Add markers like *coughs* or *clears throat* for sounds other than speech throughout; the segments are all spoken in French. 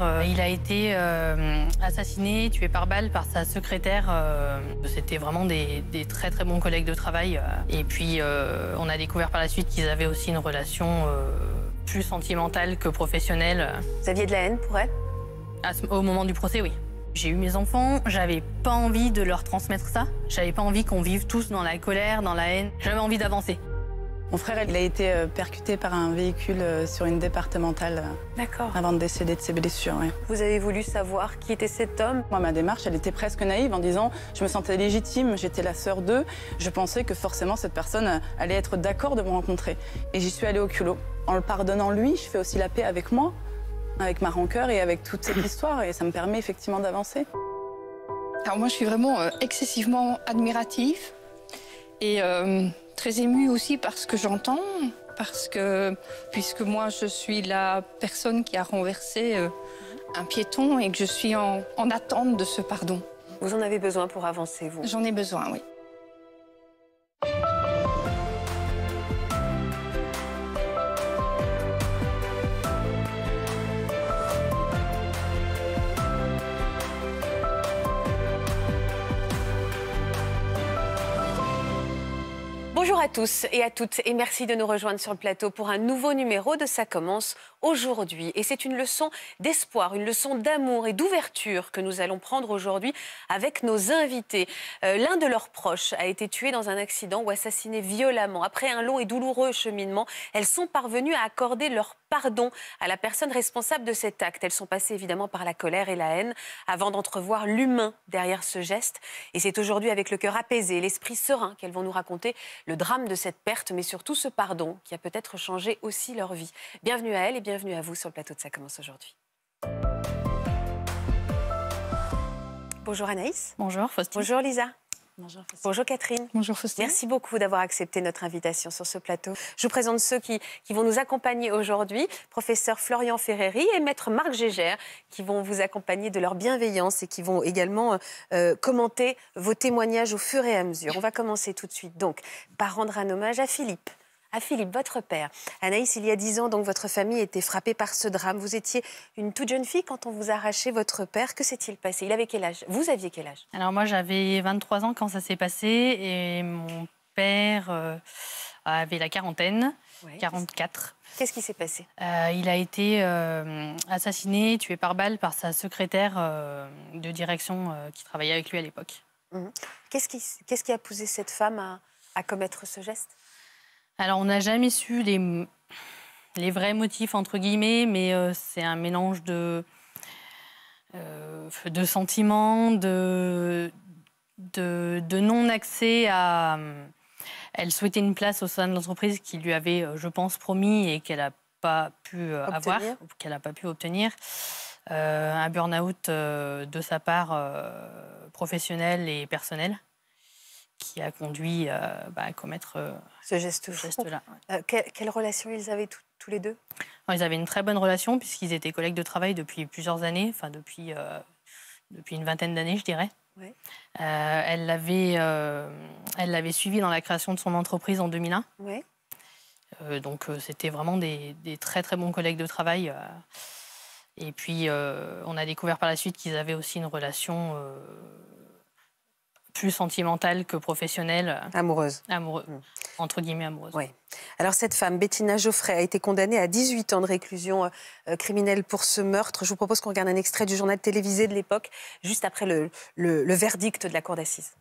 Euh, il a été euh, assassiné, tué par balle par sa secrétaire. Euh, c'était vraiment des, des, très très bons collègues de travail. Et puis on a découvert par la suite qu'ils avaient aussi une relation plus sentimentale que professionnelle. Vous aviez de la haine pour elle Au moment du procès, oui. J'ai eu mes enfants, j'avais pas envie de leur transmettre ça. J'avais pas envie qu'on vive tous dans la colère, dans la haine. J'avais envie d'avancer. Mon frère, il a été euh, percuté par un véhicule euh, sur une départementale euh, D'accord. avant de décéder de ses blessures. Vous avez voulu savoir qui était cet homme Moi, ma démarche, elle était presque naïve en disant je me sentais légitime, j'étais la sœur d'eux. Je pensais que forcément cette personne allait être d'accord de me rencontrer. Et j'y suis allée au culot. En le pardonnant lui, je fais aussi la paix avec moi, avec ma rancœur et avec toute cette histoire. Et ça me permet effectivement d'avancer. Alors moi, je suis vraiment excessivement admirative. Et très émue aussi parce que j'entends, parce que puisque moi je suis la personne qui a renversé euh, un piéton et que je suis en, en attente de ce pardon. Vous en avez besoin pour avancer, vous J'en ai besoin, oui. Bonjour à tous et à toutes et merci de nous rejoindre sur le plateau pour un nouveau numéro de Ça commence aujourd'hui. Et c'est une leçon d'espoir, une leçon d'amour et d'ouverture que nous allons prendre aujourd'hui avec nos invités. Euh, l'un de leurs proches a été tué dans un accident ou assassiné violemment. Après un long et douloureux cheminement, elles sont parvenues à accorder leur pardon à la personne responsable de cet acte. Elles sont passées évidemment par la colère et la haine avant d'entrevoir l'humain derrière ce geste. Et c'est aujourd'hui avec le cœur apaisé, l'esprit serein qu'elles vont nous raconter le drame de cette perte, mais surtout ce pardon qui a peut-être changé aussi leur vie. Bienvenue à elles bienvenue à vous sur le plateau de Ça commence aujourd'hui. Bonjour Anaïs. Bonjour Faustine. Bonjour Lisa. Bonjour, Bonjour, Catherine. Bonjour Faustine. Merci beaucoup d'avoir accepté notre invitation sur ce plateau. Je vous présente ceux qui, vont nous accompagner aujourd'hui, professeur Florian Ferreri et maître Marc Gégère, qui vont vous accompagner de leur bienveillance et qui vont également euh, euh, commenter vos témoignages au fur et à mesure. On va commencer tout de suite donc par rendre un hommage à Philippe à Philippe, votre père. Anaïs, il y a dix ans, donc votre famille était frappée par ce drame. Vous étiez une toute jeune fille quand on vous a votre père. Que s'est-il passé Il avait quel âge Vous aviez quel âge Alors moi, j'avais 23 ans quand ça s'est passé et mon père euh, avait la quarantaine, 44. Qu'est-ce qui s'est passé euh, Il a été euh, assassiné, tué par balle par sa secrétaire de direction qui travaillait avec lui à l'époque. Mhm. Qu'est-ce qui, a poussé cette femme à commettre ce geste alors, on n'a jamais su les, vrais motifs, entre guillemets, mais euh, c'est un mélange de, euh, de sentiments, de, non-accès à. Elle souhaitait une place au sein de l'entreprise qui lui avait, euh, je pense, promis et qu'elle n'a pas pu avoir, qu'elle n'a pas pu obtenir. un burn-out de sa part professionnelle et personnelle qui a conduit euh, bah, à commettre euh, ce geste-là. Euh, quelle, relation ils avaient tous les deux Ils avaient une très bonne relation puisqu'ils étaient collègues de travail depuis plusieurs années, enfin depuis, depuis une vingtaine d'années, je dirais. Ouais. elle l'avait suivi dans la création de son entreprise en 2001. donc c'était vraiment des, très très bons collègues de travail. Et puis, on a découvert par la suite qu'ils avaient aussi une relation euh, plus sentimentale que professionnelle. Euh, amoureuse. Amoureuse. Mm. Entre guillemets, amoureuse. Oui. Alors, cette femme, Bettina Geoffrey, a été condamnée à 18 ans de réclusion euh, criminelle pour ce meurtre. Je vous propose qu'on regarde un extrait du journal télévisé de l'époque, juste après le, le verdict de la Cour d'assises.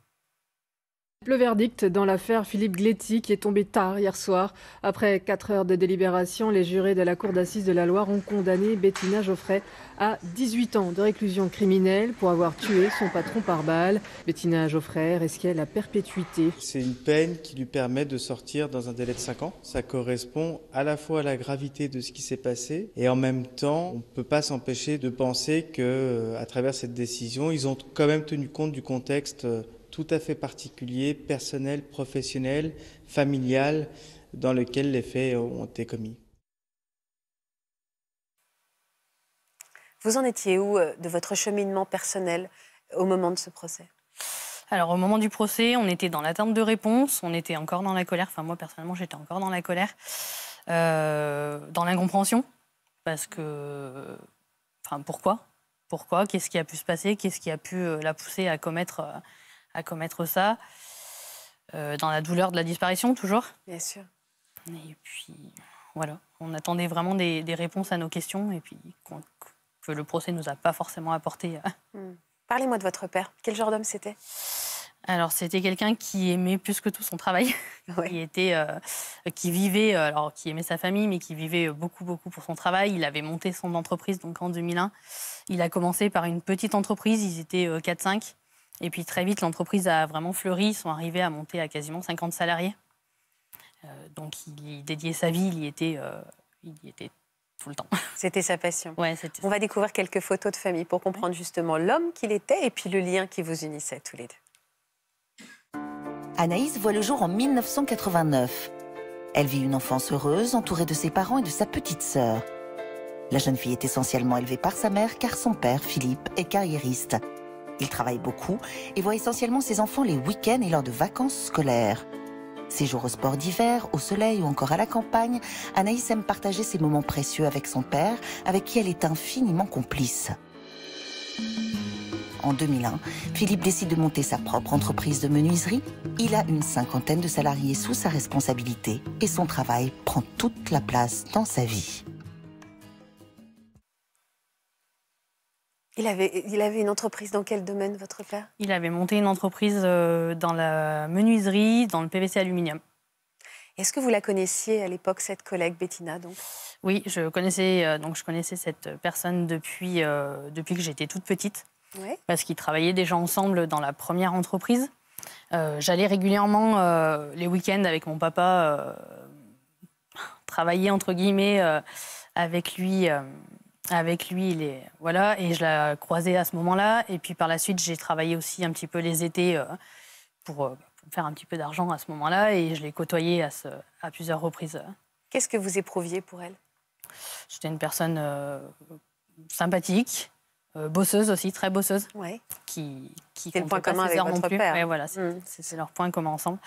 Le verdict dans l'affaire Philippe Gletti qui est tombé tard hier soir. Après 4 heures de délibération, les jurés de la Cour d'assises de la Loire ont condamné Bettina Geoffray à 18 ans de réclusion criminelle pour avoir tué son patron par balle. Bettina Geoffrey risquait la perpétuité. C'est une peine qui lui permet de sortir dans un délai de 5 ans. Ça correspond à la fois à la gravité de ce qui s'est passé et en même temps, on ne peut pas s'empêcher de penser que euh, à travers cette décision, ils ont quand même tenu compte du contexte euh, tout à fait particulier, personnel, professionnel, familial, dans lequel les faits ont été commis. Vous en étiez où euh, de votre cheminement personnel au moment de ce procès alors au moment du procès, on était dans l'attente de réponse, on était encore dans la colère, enfin moi personnellement j'étais encore dans la colère, euh, dans l'incompréhension, parce que... Enfin pourquoi Pourquoi Qu'est-ce qui a pu se passer Qu'est-ce qui a pu euh, la pousser à commettre à commettre ça, euh, dans la douleur de la disparition toujours. Bien sûr. Et puis voilà, on attendait vraiment des, réponses à nos questions et puis que le procès nous a pas forcément apporté. Euh. Hmm. Parlez-moi de votre père. Quel genre d'homme c'était alors, c'était quelqu'un qui aimait plus que tout son travail, *laughs* qui, était, euh, qui vivait, alors qui aimait sa famille, mais qui vivait beaucoup, beaucoup pour son travail. Il avait monté son entreprise donc en 2001. Il a commencé par une petite entreprise, ils étaient 4-5. Et puis très vite, l'entreprise a vraiment fleuri. Ils sont arrivés à monter à quasiment 50 salariés. Euh, donc il y dédiait sa vie, il y était, euh, il était tout le temps. *laughs* C'était sa passion. On va découvrir quelques photos de famille pour comprendre justement l'homme qu'il était et puis le lien qui vous unissait tous les deux. Anaïs voit le jour en 1989. Elle vit une enfance heureuse, entourée de ses parents et de sa petite sœur. La jeune fille est essentiellement élevée par sa mère car son père, Philippe, est carriériste il travaille beaucoup et voit essentiellement ses enfants les week-ends et lors de vacances scolaires. jours au sport d'hiver, au soleil ou encore à la campagne, Anaïs aime partager ses moments précieux avec son père, avec qui elle est infiniment complice. En 2001, Philippe décide de monter sa propre entreprise de menuiserie. Il a une cinquantaine de salariés sous sa responsabilité et son travail prend toute la place dans sa vie. Il avait, il avait une entreprise dans quel domaine, votre père Il avait monté une entreprise euh, dans la menuiserie, dans le PVC aluminium. Est-ce que vous la connaissiez à l'époque, cette collègue Bettina donc Oui, je connaissais, euh, donc je connaissais cette personne depuis, euh, depuis que j'étais toute petite. Parce qu'ils travaillaient déjà ensemble dans la première entreprise. J'allais régulièrement les week-ends avec mon papa travailler, entre guillemets, avec lui avec lui. Il est, voilà, et je l'ai croisé à ce moment-là. Et puis par la suite, j'ai travaillé aussi un petit peu les étés euh, euh, pour, faire un petit peu d'argent à ce moment-là. Et je l'ai côtoyé à, ce, à, plusieurs reprises. Qu'est-ce que vous éprouviez pour elle J'étais une personne euh, sympathique, bosseuse aussi, très bosseuse. Oui. Qui, qui c'est le point commun avec père. voilà, mmh. c'est, leur point commun ensemble.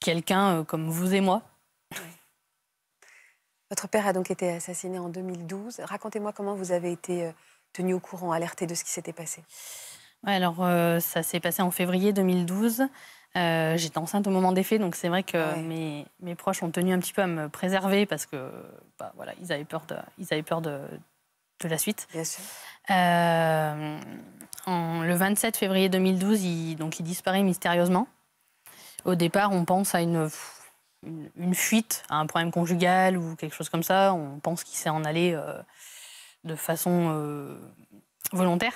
quelqu'un comme vous et moi, votre père a donc été assassiné en 2012. Racontez-moi comment vous avez été euh, tenu au courant, alerté de ce qui s'était passé. alors, euh, ça s'est passé en février 2012. Euh, j'étais enceinte au moment des faits, donc c'est vrai que mes, proches ont tenu un petit peu à me préserver parce que, bah, voilà, ils avaient peur de, ils avaient peur de, de la suite. Bien sûr. en, le 27 février 2012, il, donc, il disparaît mystérieusement. Au départ, on pense à une une, fuite à un problème conjugal ou quelque chose comme ça, on pense qu'il s'est en allé euh, de façon euh, volontaire.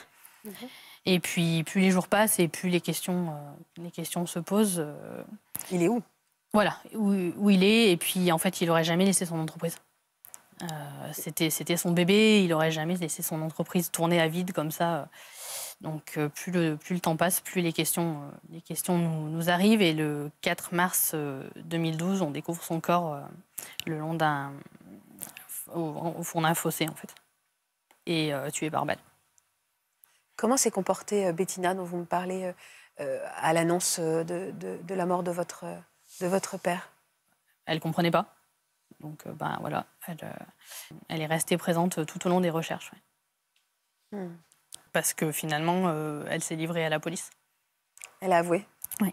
Et puis, plus les jours passent et plus les questions, euh, les questions se posent. il est où Voilà, où, il est. Et puis, en fait, il n'aurait jamais laissé son entreprise. c'était, c'était son bébé, il n'aurait jamais laissé son entreprise tourner à vide comme ça. Donc euh, plus le, plus le temps passe, plus les questions, euh, les questions nous, arrivent. Et le 4 mars 2012, euh, on découvre son corps le long d'un... Au, fond d'un fossé, en fait. Et tué par balle. Comment s'est comportée Bettina, dont vous me parlez à l'annonce de, la mort de votre, de votre père Elle comprenait pas. Donc, ben voilà, elle, est restée présente tout au long des recherches. Hmm parce que finalement, euh, elle s'est livrée à la police. Elle a avoué Oui.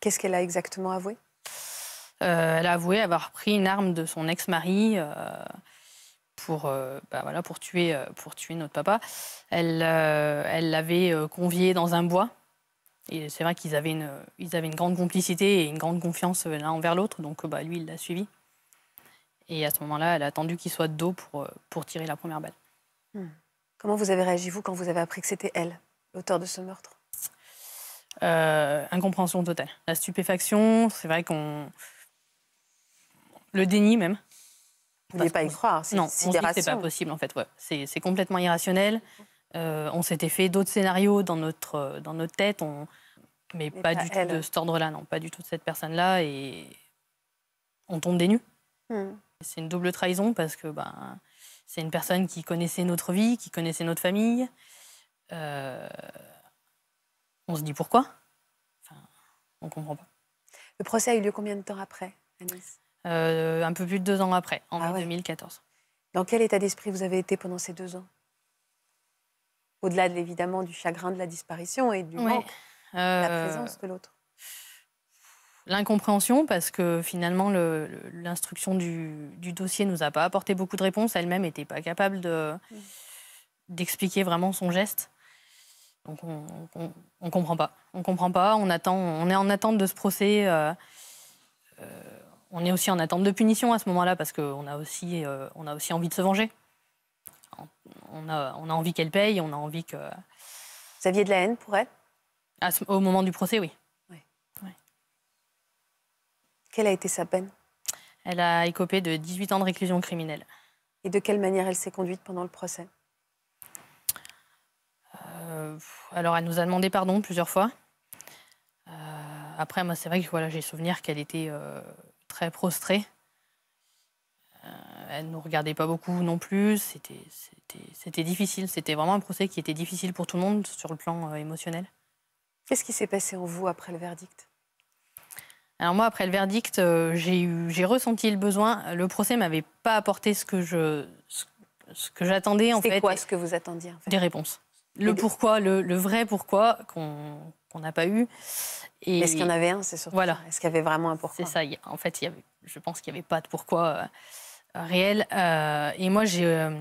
Qu'est-ce qu'elle a exactement avoué euh, Elle a avoué avoir pris une arme de son ex-mari euh, pour, bah voilà, pour, tuer, pour tuer notre papa. Elle l'avait convié dans un bois. Et c'est vrai qu'ils avaient une, avaient une grande complicité et une grande confiance l'un envers l'autre. Donc bah, lui, il l'a suivi. Et à ce moment-là, elle a attendu qu'il soit de dos pour, pour tirer la première balle. Comment vous avez réagi, vous, quand vous avez appris que c'était elle, l'auteur de ce meurtre euh, Incompréhension totale. La stupéfaction, c'est vrai qu'on. Le déni, même. Vous ne pas y croire, c'est Non, c'est pas possible, en fait. C'est complètement irrationnel. Euh, on s'était fait d'autres scénarios dans notre, euh, dans notre tête, mais, pas, du tout de cet ordre-là, non, pas du tout de cette personne-là, et on tombe des nues. Hmm. C'est une double trahison parce que ben, c'est une personne qui connaissait notre vie, qui connaissait notre famille. Euh, on se dit pourquoi On ne comprend pas. Le procès a eu lieu combien de temps après, Anis euh, Un peu plus de deux ans après, en 2014. Ah Dans quel état d'esprit vous avez été pendant ces deux ans Au-delà, évidemment, du chagrin de la disparition et du manque, de la euh, présence de l'autre l'incompréhension parce que finalement l'instruction du, du, dossier nous a pas apporté beaucoup de réponses. Elle-même n'était pas capable d'expliquer vraiment son geste. Donc on, ne comprend pas. On comprend pas. On attend. On est en attente de ce procès. Euh, euh, on est aussi en attente de punition à ce moment-là parce qu'on a aussi euh, on a aussi envie de se venger. On a, on a envie qu'elle paye. On a envie que. Vous aviez de la haine pour elle Au moment du procès, oui. Quelle a été sa peine Elle a écopé de 18 ans de réclusion criminelle. Et de quelle manière elle s'est conduite pendant le procès euh, Alors, elle nous a demandé pardon plusieurs fois. Euh, après, moi, c'est vrai que voilà, j'ai souvenir qu'elle était euh, très prostrée. elle ne nous regardait pas beaucoup non plus. C'était difficile. C'était vraiment un procès qui était difficile pour tout le monde sur le plan émotionnel. Qu'est-ce qui s'est passé en vous après le verdict alors moi, après le verdict, euh, j'ai ressenti le besoin. Le procès m'avait pas apporté ce que je, que j'attendais en fait. C'était quoi ce que vous attendiez Des réponses. Le pourquoi, le, vrai pourquoi qu'on n'a pas eu. Est-ce qu'il y en avait un C'est surtout. Voilà. Est-ce qu'il y avait vraiment un pourquoi C'est ça. en fait, y avait, je pense qu'il n'y avait pas de pourquoi euh, réel. Euh, et moi, j'ai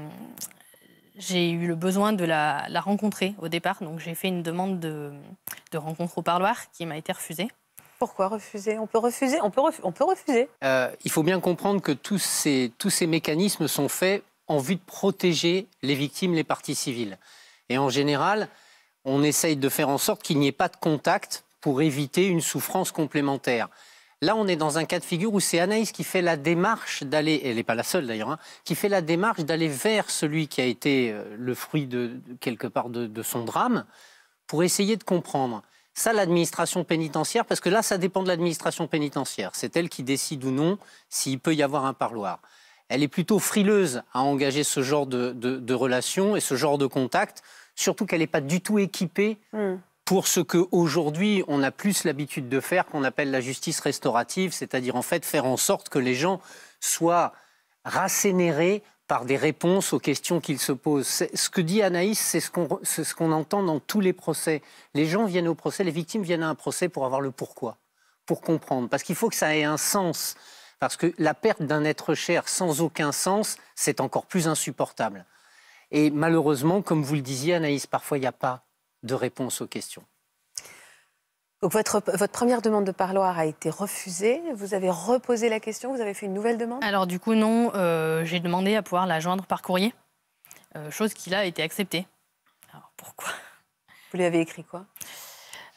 eu le besoin de la, rencontrer au départ. Donc j'ai fait une demande de rencontre au parloir qui m'a été refusée. Pourquoi refuser On peut refuser, on peut, euh, il faut bien comprendre que tous ces, tous ces mécanismes sont faits en vue de protéger les victimes, les parties civiles. Et en général, on essaye de faire en sorte qu'il n'y ait pas de contact pour éviter une souffrance complémentaire. Là, on est dans un cas de figure où c'est Anaïs qui fait la démarche d'aller, elle n'est pas la seule d'ailleurs, hein, qui fait la démarche d'aller vers celui qui a été euh, le fruit de quelque part de son drame pour essayer de comprendre ça l'administration pénitentiaire, parce que là, ça dépend de l'administration pénitentiaire. C'est elle qui décide ou non s'il peut y avoir un parloir. Elle est plutôt frileuse à engager ce genre de, de, relation et ce genre de contact, surtout qu'elle n'est pas du tout équipée hmm. pour ce qu'aujourd'hui on a plus l'habitude de faire, qu'on appelle la justice restaurative, c'est-à-dire en fait faire en sorte que les gens soient rassénérés par des réponses aux questions qu'ils se posent. Ce que dit Anaïs, c'est ce qu'on entend dans tous les procès. Les gens viennent au procès, les victimes viennent à un procès pour avoir le pourquoi, pour comprendre, parce qu'il faut que ça ait un sens. Parce que la perte d'un être cher sans aucun sens, c'est encore plus insupportable. Et malheureusement, comme vous le disiez Anaïs, parfois il n'y a pas de réponse aux questions votre, première demande de parloir a été refusée. Vous avez reposé la question, vous avez fait une nouvelle demande Alors du coup, non, euh, j'ai demandé à pouvoir la joindre par courrier, euh, chose qui là a été acceptée. Alors pourquoi Vous lui avez écrit quoi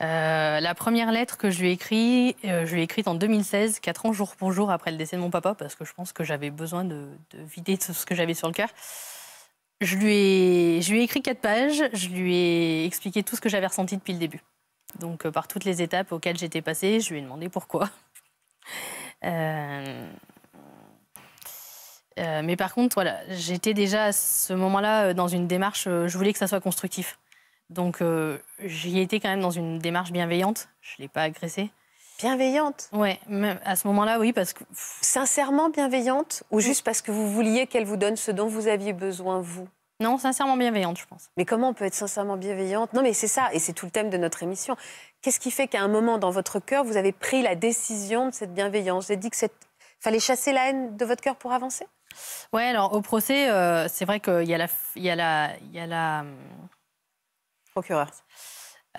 euh, la première lettre que je lui ai écrite, je lui ai écrite en 2016, 4 ans jour pour jour après le décès de mon papa, parce que je pense que j'avais besoin de, vider tout ce que j'avais sur le cœur. Je lui, ai, je lui ai écrit 4 pages, je lui ai expliqué tout ce que j'avais ressenti depuis le début. Donc, euh, par toutes les étapes auxquelles j'étais passée, je lui ai demandé pourquoi. *laughs* Euh, euh, mais par contre, voilà, j'étais déjà à ce moment-là dans une démarche, je voulais que ça soit constructif. Donc j'y étais quand même dans une démarche bienveillante, je ne l'ai pas agressée. Bienveillante Oui, à ce moment-là, oui, parce que... Sincèrement bienveillante ou juste parce que vous vouliez qu'elle vous donne ce dont vous aviez besoin, vous non, sincèrement bienveillante, je pense. Mais comment on peut être sincèrement bienveillante Non, mais c'est ça, et c'est tout le thème de notre émission. Qu'est-ce qui fait qu'à un moment dans votre cœur, vous avez pris la décision de cette bienveillance Vous avez dit que fallait chasser la haine de votre cœur pour avancer Oui, alors au procès, euh, c'est vrai qu'il y a la, il y a la, y a la... procureur.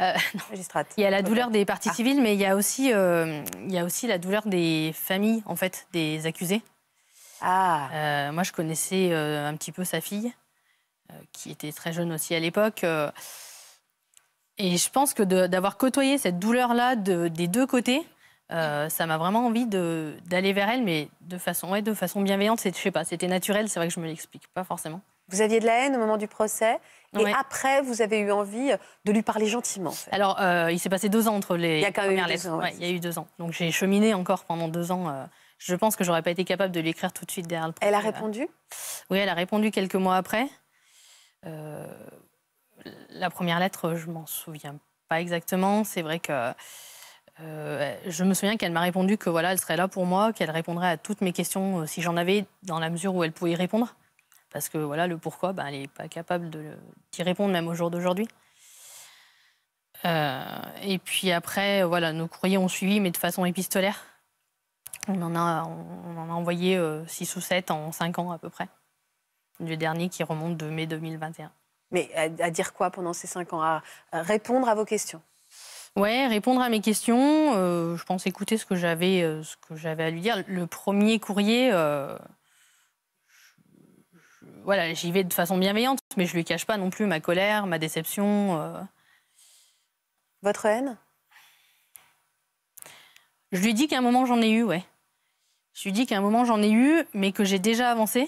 Euh, *laughs* Il y a la douleur des parties ah. civiles, mais il y, a aussi, euh, il y a aussi la douleur des familles, en fait, des accusés. Ah. Euh, moi, je connaissais un petit peu sa fille. Euh, qui était très jeune aussi à l'époque. Euh, et je pense que d'avoir côtoyé cette douleur-là des deux côtés, euh, ça m'a vraiment envie d'aller vers elle, mais de façon, ouais, de façon bienveillante. Je sais pas, c'était naturel, c'est vrai que je me l'explique pas forcément. Vous aviez de la haine au moment du procès, et après, vous avez eu envie de lui parler gentiment. Alors, il s'est passé deux ans entre les il y a eu lettres. Ans, il y a eu deux ans. Donc j'ai cheminé encore pendant deux ans. je pense que je j'aurais pas été capable de lui écrire tout de suite derrière le procès. Elle a répondu Oui, elle a répondu quelques mois après. Euh, la première lettre, je m'en souviens pas exactement. C'est vrai que euh, je me souviens qu'elle m'a répondu que voilà, elle serait là pour moi, qu'elle répondrait à toutes mes questions euh, si j'en avais, dans la mesure où elle pouvait y répondre. Parce que voilà, le pourquoi, ben, elle n'est pas capable d'y répondre même au jour d'aujourd'hui. et puis après, voilà, nos courriers ont suivi, mais de façon épistolaire. On en a, on en a envoyé 6 ou 7 en 5 ans à peu près. Du dernier qui remonte de mai 2021. Mais à, dire quoi pendant ces cinq ans à, répondre à vos questions Ouais, répondre à mes questions. Euh, je pense écouter ce que j'avais, euh, ce que j'avais à lui dire. Le premier courrier, euh, voilà, j'y vais de façon bienveillante, mais je lui cache pas non plus ma colère, ma déception. Votre haine Je lui dis qu'à un moment j'en ai eu, ouais. Je lui dis qu'à un moment j'en ai eu, mais que j'ai déjà avancé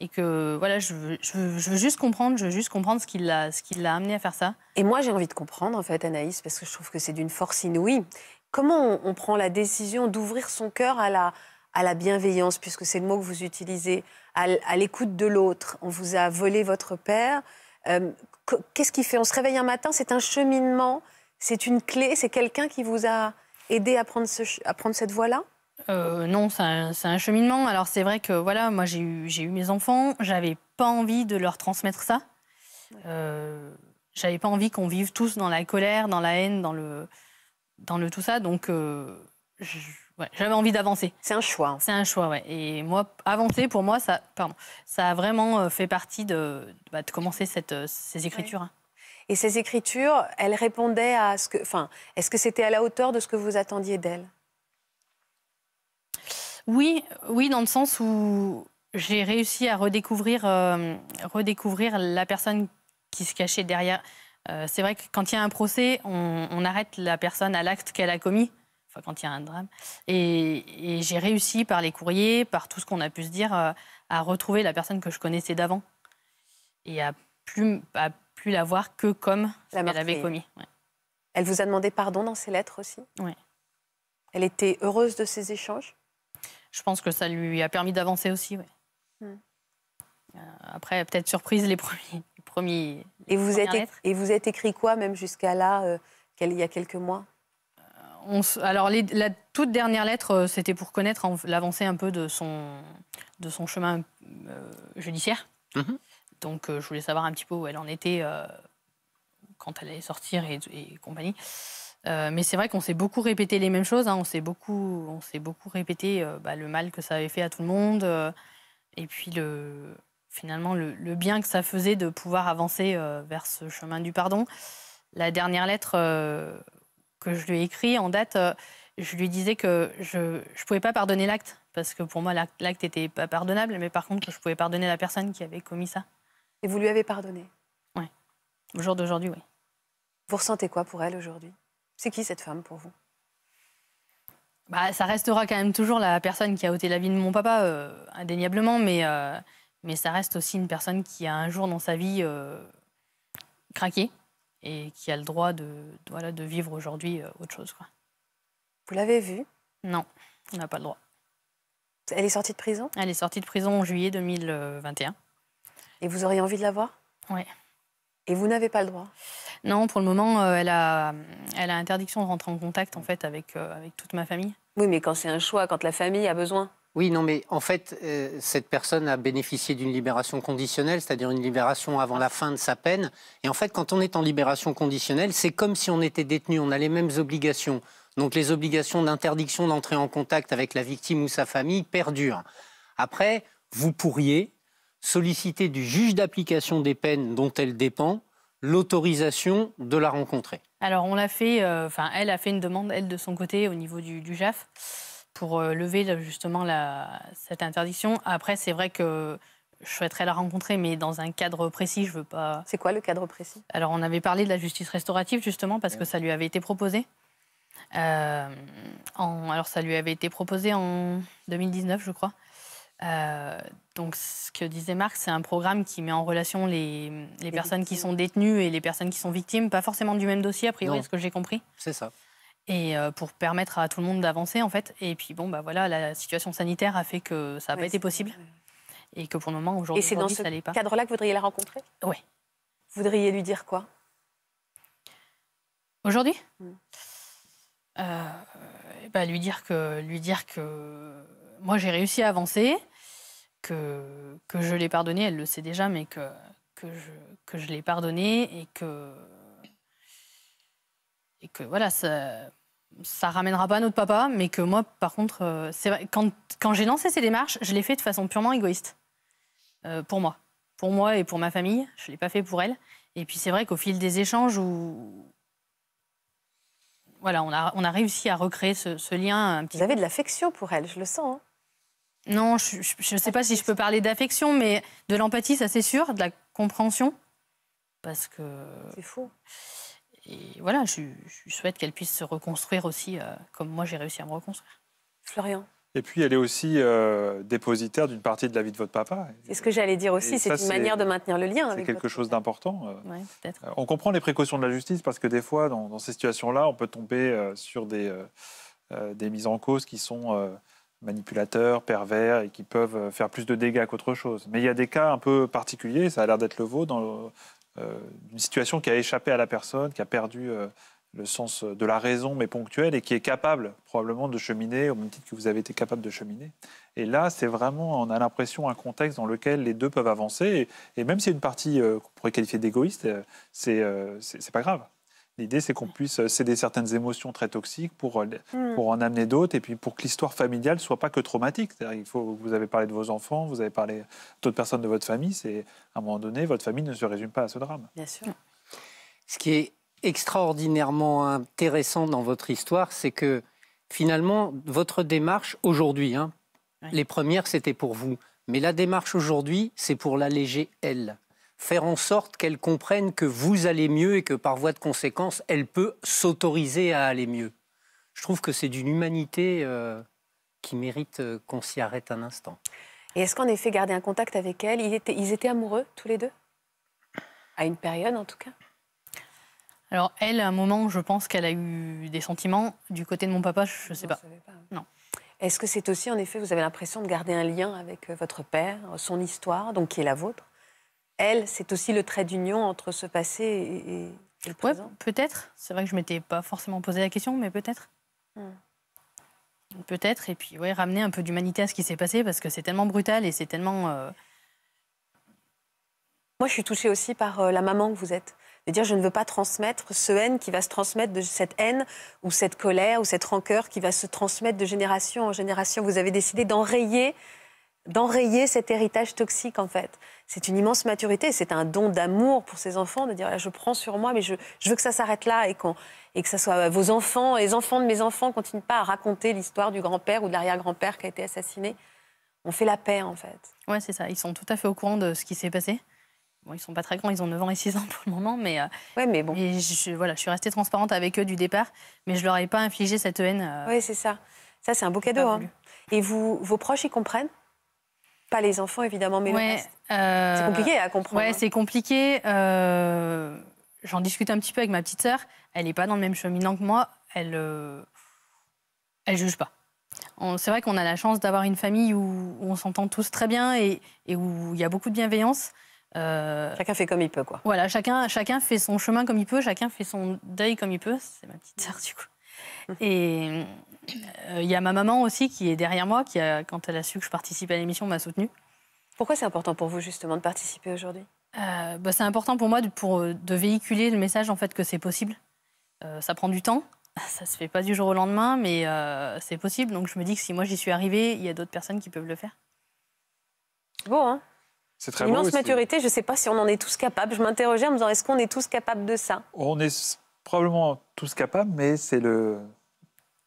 et que voilà, je veux, juste comprendre, je veux juste comprendre ce qui l'a, ce qui l'a amené à faire ça. Et moi, j'ai envie de comprendre en fait, Anaïs, parce que je trouve que c'est d'une force inouïe. Comment on, prend la décision d'ouvrir son cœur à la, à la bienveillance, puisque c'est le mot que vous utilisez, à, l'écoute de l'autre On vous a volé votre père. Euh, qu'est-ce qui fait On se réveille un matin, c'est un cheminement, c'est une clé, c'est quelqu'un qui vous a aidé à prendre, ce, à prendre cette voie-là euh, non, c'est un, cheminement. Alors c'est vrai que voilà, moi j'ai eu, mes enfants, j'avais pas envie de leur transmettre ça. Euh, j'avais pas envie qu'on vive tous dans la colère, dans la haine, dans le, dans le tout ça. Donc euh, j'avais envie d'avancer. C'est un choix. C'est un choix, ouais. Et moi, avancer pour moi, ça, ça a vraiment euh, fait partie de, bah, de commencer ces écritures. Et ces écritures, elles répondaient à ce que, enfin, est-ce que c'était à la hauteur de ce que vous attendiez d'elles oui, oui, dans le sens où j'ai réussi à redécouvrir, euh, redécouvrir la personne qui se cachait derrière. Euh, c'est vrai que quand il y a un procès, on, arrête la personne à l'acte qu'elle a commis, quand il y a un drame. Et, j'ai réussi par les courriers, par tout ce qu'on a pu se dire, euh, à retrouver la personne que je connaissais d'avant et à plus, plus la voir que comme elle avait commis. Elle vous a demandé pardon dans ses lettres aussi Oui. Elle était heureuse de ces échanges je pense que ça lui a permis d'avancer aussi. Ouais. Hmm. Euh, après, peut-être surprise les premiers. *laughs* premiers et, vous êtes, et vous êtes écrit quoi, même jusqu'à là, euh, il y a quelques mois euh, alors, la toute dernière lettre, euh, c'était pour connaître l'avancée un peu de son, de son chemin judiciaire. Mhm. Donc, je voulais savoir un petit peu où elle en était quand elle allait sortir et compagnie. Euh, mais c'est vrai qu'on s'est beaucoup répété les mêmes choses. Hein. On s'est beaucoup, on s'est beaucoup répété euh, bah, le mal que ça avait fait à tout le monde, euh, et puis le, finalement le, bien que ça faisait de pouvoir avancer vers ce chemin du pardon. La dernière lettre que je lui ai écrite en date, je lui disais que je ne pouvais pas pardonner l'acte parce que pour moi l'acte était pas pardonnable, mais par contre je pouvais pardonner la personne qui avait commis ça. Et vous lui avez pardonné Oui. Au jour d'aujourd'hui, oui. Vous ressentez quoi pour elle aujourd'hui c'est qui cette femme pour vous bah, Ça restera quand même toujours la personne qui a ôté la vie de mon papa, euh, indéniablement, mais, euh, mais ça reste aussi une personne qui a un jour dans sa vie euh, craqué et qui a le droit de, voilà, de vivre aujourd'hui autre chose. Quoi. Vous l'avez vue Non, on n'a pas le droit. Elle est sortie de prison Elle est sortie de prison en juillet 2021. Et vous auriez envie de la voir Oui. Et vous n'avez pas le droit non, pour le moment, euh, elle, a, interdiction de rentrer en contact fait euh, avec, toute ma famille. Oui, mais quand c'est un choix, quand la famille a besoin. Oui, non, mais en fait, euh, cette personne a bénéficié d'une libération conditionnelle, c'est-à-dire une libération avant la fin de sa peine. Et en fait, quand on est en libération conditionnelle, c'est comme si on était détenu, on a les mêmes obligations. Donc les obligations d'interdiction d'entrer en contact avec la victime ou sa famille perdurent. Après, vous pourriez solliciter du juge d'application des peines dont elle dépend l'autorisation de la rencontrer. Alors, on l'a fait, euh, enfin, elle a fait une demande, elle, de son côté, au niveau du, JAF, pour euh, lever justement cette interdiction. Après, c'est vrai que je souhaiterais la rencontrer, mais dans un cadre précis, je veux pas. C'est quoi le cadre précis Alors, on avait parlé de la justice restaurative, justement, parce que ça lui avait été proposé. Euh, alors, ça lui avait été proposé en 2019, je crois. Euh, donc, ce que disait Marc, c'est un programme qui met en relation les, personnes qui sont détenues et les personnes qui sont victimes, pas forcément du même dossier, a priori, est-ce que j'ai compris C'est ça. Et euh, pour permettre à tout le monde d'avancer, en fait. Et puis, bon, bah voilà, la situation sanitaire a fait que ça n'a pas été possible. Et que pour le moment, aujourd'hui, ça n'allait pas. Et c'est dans ce cadre-là que vous voudriez la rencontrer Oui. Vous voudriez lui dire quoi Aujourd'hui hmm. euh, bah, lui dire que lui dire que moi j'ai réussi à avancer que, que je l'ai pardonné, elle le sait déjà, mais que, que je, que je l'ai pardonné et que. Et que voilà, ça, ça ramènera pas à notre papa, mais que moi, par contre, euh, c'est quand, quand j'ai lancé ces démarches, je l'ai fait de façon purement égoïste. Euh, pour moi. Pour moi et pour ma famille. Je l'ai pas fait pour elle. Et puis c'est vrai qu'au fil des échanges où. Voilà, on a, on a réussi à recréer ce, lien. Un petit Vous avez de l'affection pour elle, je le sens. Hein. Non, je ne sais pas si je peux parler d'affection, mais de l'empathie, ça c'est sûr, de la compréhension. Parce que. C'est faux. Et voilà, je, souhaite qu'elle puisse se reconstruire aussi euh, comme moi j'ai réussi à me reconstruire. Florian et puis, elle est aussi euh, dépositaire d'une partie de la vie de votre papa. C'est ce que j'allais dire aussi, c'est une manière de maintenir le lien. C'est quelque chose d'important. Euh. on comprend les précautions de la justice parce que des fois, dans, ces situations-là, on peut tomber sur des, des mises en cause qui sont manipulateurs, pervers et qui peuvent euh, faire plus de dégâts qu'autre chose. Mais il y a des cas un peu particuliers, ça a l'air d'être le veau dans euh, une situation qui a échappé à la personne, qui a perdu euh, le sens de la raison, mais ponctuelle, et qui est capable probablement de cheminer au même titre que vous avez été capable de cheminer. Et là, c'est vraiment, on a l'impression, un contexte dans lequel les deux peuvent avancer, et, même si une partie qu'on pourrait qualifier d'égoïste, c'est pas grave. L'idée, c'est qu'on puisse euh, céder certaines émotions très toxiques euh, mm. pour, en amener d'autres et puis pour que l'histoire familiale ne soit pas que traumatique. Il vous avez parlé de vos enfants, vous avez parlé d'autres personnes de votre famille. C'est à un moment donné, votre famille ne se résume pas à ce drame. Bien sûr. Ce qui est extraordinairement intéressant dans votre histoire, c'est que finalement, votre démarche aujourd'hui, hein, les premières, c'était pour vous. Mais la démarche aujourd'hui, c'est pour l'alléger, elle faire en sorte qu'elle comprenne que vous allez mieux et que par voie de conséquence, elle peut s'autoriser à aller mieux. Je trouve que c'est d'une humanité euh, qui mérite euh, qu'on s'y arrête un instant. Et est-ce qu'en effet, garder un contact avec elle, ils étaient, amoureux tous les deux À une période en tout cas Alors elle, à un moment, je pense qu'elle a eu des sentiments. Du côté de mon papa, je ne sais pas. pas. Non. Est-ce que c'est aussi, en effet, vous avez l'impression de garder un lien avec euh, votre père, son histoire, donc qui est la vôtre elle, c'est aussi le trait d'union entre ce passé et, le présent. peut-être. C'est vrai que je m'étais pas forcément posé la question, mais peut-être. Hmm. Peut-être. Et puis, ouais, ramener un peu d'humanité à ce qui s'est passé parce que c'est tellement brutal et c'est tellement. Euh, Moi, je suis touchée aussi par euh, la maman que vous êtes. De dire, je ne veux pas transmettre ce haine qui va se transmettre de cette haine ou cette colère ou cette rancœur qui va se transmettre de génération en génération. Vous avez décidé d'enrayer d'enrayer cet héritage toxique en fait. C'est une immense maturité, c'est un don d'amour pour ces enfants de dire ah, je prends sur moi mais je, je veux que ça s'arrête là et, et que ça soit euh, vos enfants, les enfants de mes enfants continuent pas à raconter l'histoire du grand-père ou de l'arrière-grand-père qui a été assassiné. On fait la paix en fait. Ouais c'est ça, ils sont tout à fait au courant de ce qui s'est passé. Bon, ils sont pas très grands, ils ont 9 ans et 6 ans pour le moment, mais, euh, ouais, mais bon. Et je, voilà, je suis restée transparente avec eux du départ, mais je leur ai pas infligé cette haine. Euh, ouais oui, c'est ça. Ça, c'est un beau cadeau. Hein. Et vous, vos proches, ils comprennent pas les enfants, évidemment, mais ouais, euh, C'est compliqué à comprendre. Ouais, hein. c'est compliqué. Euh, j'en discute un petit peu avec ma petite sœur. Elle n'est pas dans le même cheminant que moi. Elle euh, elle juge pas. On... C'est vrai qu'on a la chance d'avoir une famille où, on s'entend tous très bien et, où il y a beaucoup de bienveillance. Chacun fait comme il peut, quoi. Voilà, chacun, chacun fait son chemin comme il peut, chacun fait son deuil comme il peut. C'est ma petite sœur, du coup. Mmh. Et, euh, il y a ma maman aussi qui est derrière moi, qui, quand elle a su que je participais à l'émission, m'a soutenue. Pourquoi c'est important pour vous justement de participer aujourd'hui euh, bah, C'est important pour moi de, pour, euh, de véhiculer le message en fait que c'est possible. ça prend du temps, *laughs* ça se fait pas du jour au lendemain, mais c'est possible. Donc je me dis que si moi j'y suis arrivée, il y a d'autres personnes qui peuvent le faire. Beau, hein c'est très Immense maturité, je ne sais pas si on en est tous capables. Je m'interrogeais en me disant est-ce qu'on est tous capables de ça On est probablement tous capables, mais c'est le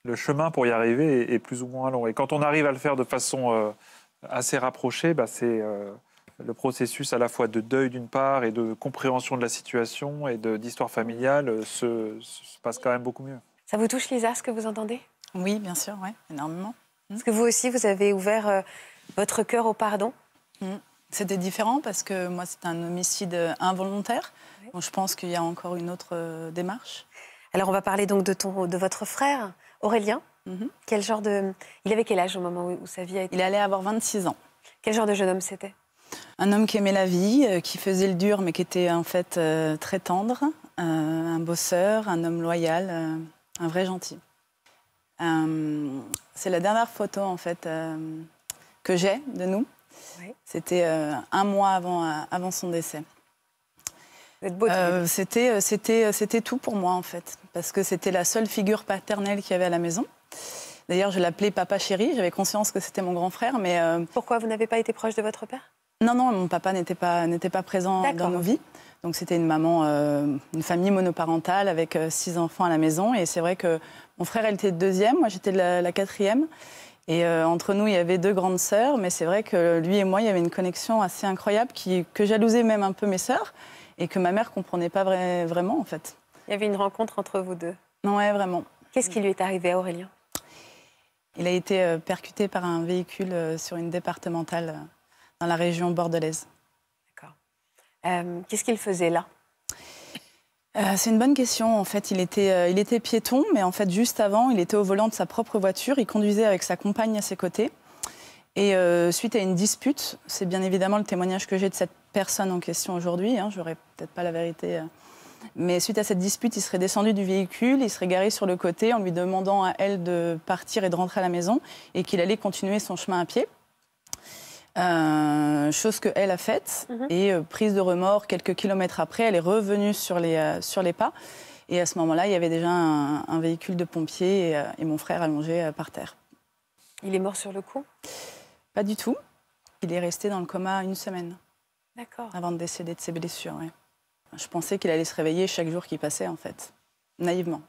le chemin pour y arriver est, plus ou moins long. Et quand on arrive à le faire de façon euh, assez rapprochée, bah, c'est euh, le processus à la fois de deuil d'une part et de compréhension de la situation et d'histoire familiale euh, se, se, passe quand même beaucoup mieux. Ça vous touche, Lisa, ce que vous entendez Oui, bien sûr, ouais, énormément. Mm. ce que vous aussi, vous avez ouvert votre cœur au pardon mm. C'était différent parce que moi, c'est un homicide involontaire. je pense qu'il y a encore une autre démarche. Alors, on va parler donc de, ton, de votre frère. Aurélien, mhm. quel genre de... Il avait quel âge au moment où, sa vie a été... Il allait avoir 26 ans. Quel genre de jeune homme c'était Un homme qui aimait la vie, euh, qui faisait le dur, mais qui était en fait euh, très tendre, euh, un bosseur, un homme loyal, un vrai gentil. C'est la dernière photo en fait que j'ai de nous. C'était un mois avant son décès. Euh, euh, euh, c'était, tout pour moi en fait, parce que c'était la seule figure paternelle qu'il y avait à la maison. D'ailleurs, je l'appelais papa chéri. J'avais conscience que c'était mon grand frère, mais pourquoi vous n'avez pas été proche de votre père Non, non, mon papa n'était pas présent dans nos vies. Donc c'était une maman, une famille monoparentale avec six enfants à la maison. Et c'est vrai que mon frère elle était deuxième, moi j'étais la, quatrième. Et entre nous, il y avait deux grandes sœurs, mais c'est vrai que lui et moi, il y avait une connexion assez incroyable qui, que jalousaient même un peu mes sœurs et que ma mère comprenait pas vraiment en fait. Il y avait une rencontre entre vous deux. Ouais, vraiment. Qu'est-ce qui lui est arrivé à Aurélien Il a été euh, percuté par un véhicule euh, sur une départementale euh, dans la région bordelaise. D'accord. Qu'est-ce qu'il faisait là c'est une bonne question. En fait, il était, il était piéton, mais en fait, juste avant, il était au volant de sa propre voiture. Il conduisait avec sa compagne à ses côtés. Et suite à une dispute, c'est bien évidemment le témoignage que j'ai de cette personne en question aujourd'hui, hein, je n'aurais peut-être pas la vérité. Euh. Mais suite à cette dispute, il serait descendu du véhicule, il serait garé sur le côté en lui demandant à elle de partir et de rentrer à la maison et qu'il allait continuer son chemin à pied. Euh, chose que elle a faite mhm. et euh, prise de remords quelques kilomètres après, elle est revenue sur les, sur les pas. Et à ce moment-là, il y avait déjà un, véhicule de pompiers et, et, mon frère allongé par terre. Il est mort sur le coup Pas du tout. Il est resté dans le coma une semaine. D'accord. Avant de décéder de ses blessures, Je pensais qu'il allait se réveiller chaque jour qui passait, en fait, naïvement.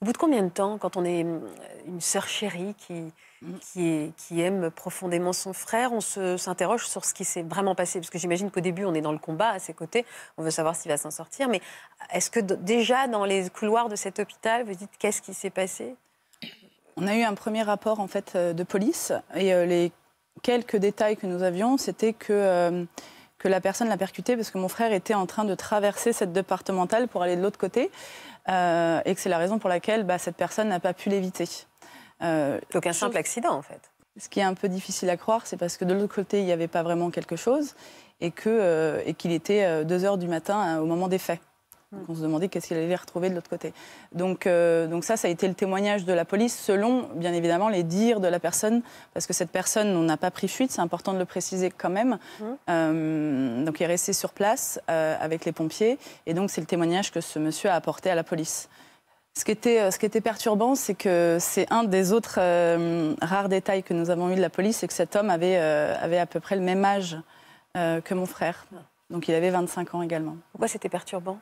Au bout de combien de temps, quand on est euh, une sœur chérie qui, mm. qui, est, qui, aime profondément son frère, on s'interroge sur ce qui s'est vraiment passé Parce que j'imagine qu'au début, on est dans le combat à ses côtés, on veut savoir s'il va s'en sortir. Mais est-ce que déjà dans les couloirs de cet hôpital, vous dites qu'est-ce qui s'est passé On a eu un premier rapport en fait euh, de police et euh, les quelques détails que nous avions, c'était que que la personne l'a percuté parce que mon frère était en train de traverser cette départementale pour aller de l'autre côté euh, et que c'est la raison pour laquelle bah, cette personne n'a pas pu l'éviter. Euh, Donc un simple accident en fait. Ce qui est un peu difficile à croire, c'est parce que de l'autre côté, il n'y avait pas vraiment quelque chose et euh, qu'il était 2 heures du matin au moment des faits on se demandait qu'est-ce qu'il allait retrouver de l'autre côté. Donc, euh, donc ça, ça a été le témoignage de la police selon, bien évidemment, les dires de la personne, parce que cette personne, on n'a pas pris fuite, c'est important de le préciser quand même. Mmh. Euh, donc il est resté sur place euh, avec les pompiers, et donc c'est le témoignage que ce monsieur a apporté à la police. Ce qui était, ce qui était perturbant, c'est que c'est un des autres rares détails que nous avons eu de la police, c'est que cet homme avait, avait à peu près le même âge que mon frère. Donc il avait 25 ans également. Pourquoi c'était perturbant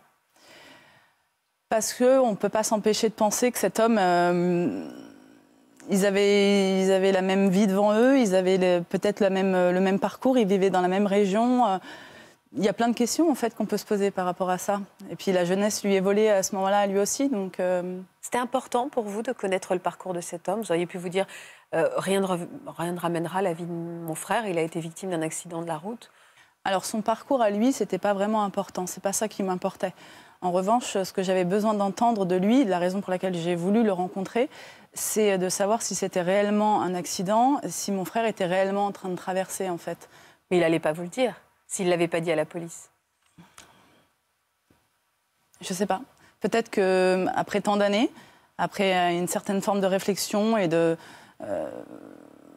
parce qu'on ne peut pas s'empêcher de penser que cet homme, euh, ils, avaient, ils avaient la même vie devant eux, ils avaient peut-être même, le même parcours, ils vivaient dans la même région. Euh. Il y a plein de questions en fait qu'on peut se poser par rapport à ça. Et puis la jeunesse lui est volée à ce moment-là, lui aussi. Donc euh. c'était important pour vous de connaître le parcours de cet homme. Vous auriez pu vous dire rien, ne rien ne ramènera la vie de mon frère. Il a été victime d'un accident de la route. Alors son parcours à lui, c'était pas vraiment important. C'est pas ça qui m'importait. En revanche, ce que j'avais besoin d'entendre de lui, la raison pour laquelle j'ai voulu le rencontrer, c'est de savoir si c'était réellement un accident, si mon frère était réellement en train de traverser, en fait. Mais il n'allait pas vous le dire, s'il ne l'avait pas dit à la police. Je ne sais pas. Peut-être que euh, après tant d'années, après euh, une certaine forme de réflexion et de... Euh,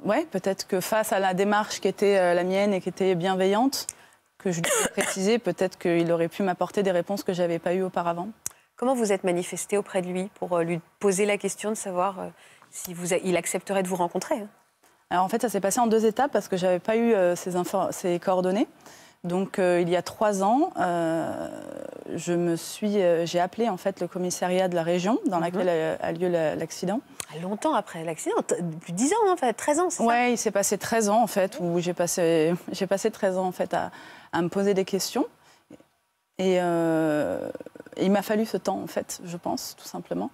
ouais, peut-être que face à la démarche qui était la mienne et qui était bienveillante que je lui ai précisé. Peut-être qu'il aurait pu m'apporter des réponses que je n'avais pas eues auparavant. Comment vous êtes manifesté auprès de lui pour euh, lui poser la question de savoir euh, si vous, il accepterait de vous rencontrer hein Alors en fait, ça s'est passé en deux étapes parce que je n'avais pas eu ces euh, coordonnées. Donc il y a trois ans, je me suis, j'ai appelé en fait le commissariat de la région dans mhm. laquelle a, lieu l'accident. Ah, longtemps après l'accident, plus de 10 ans en fait, 13 ans, c'est ouais, ça Oui, il s'est passé 13 ans en fait, où j'ai passé, *laughs* j'ai passé 13 ans en fait à, à me poser des questions. Euh, et, il m'a fallu ce temps, en fait, je pense, tout simplement.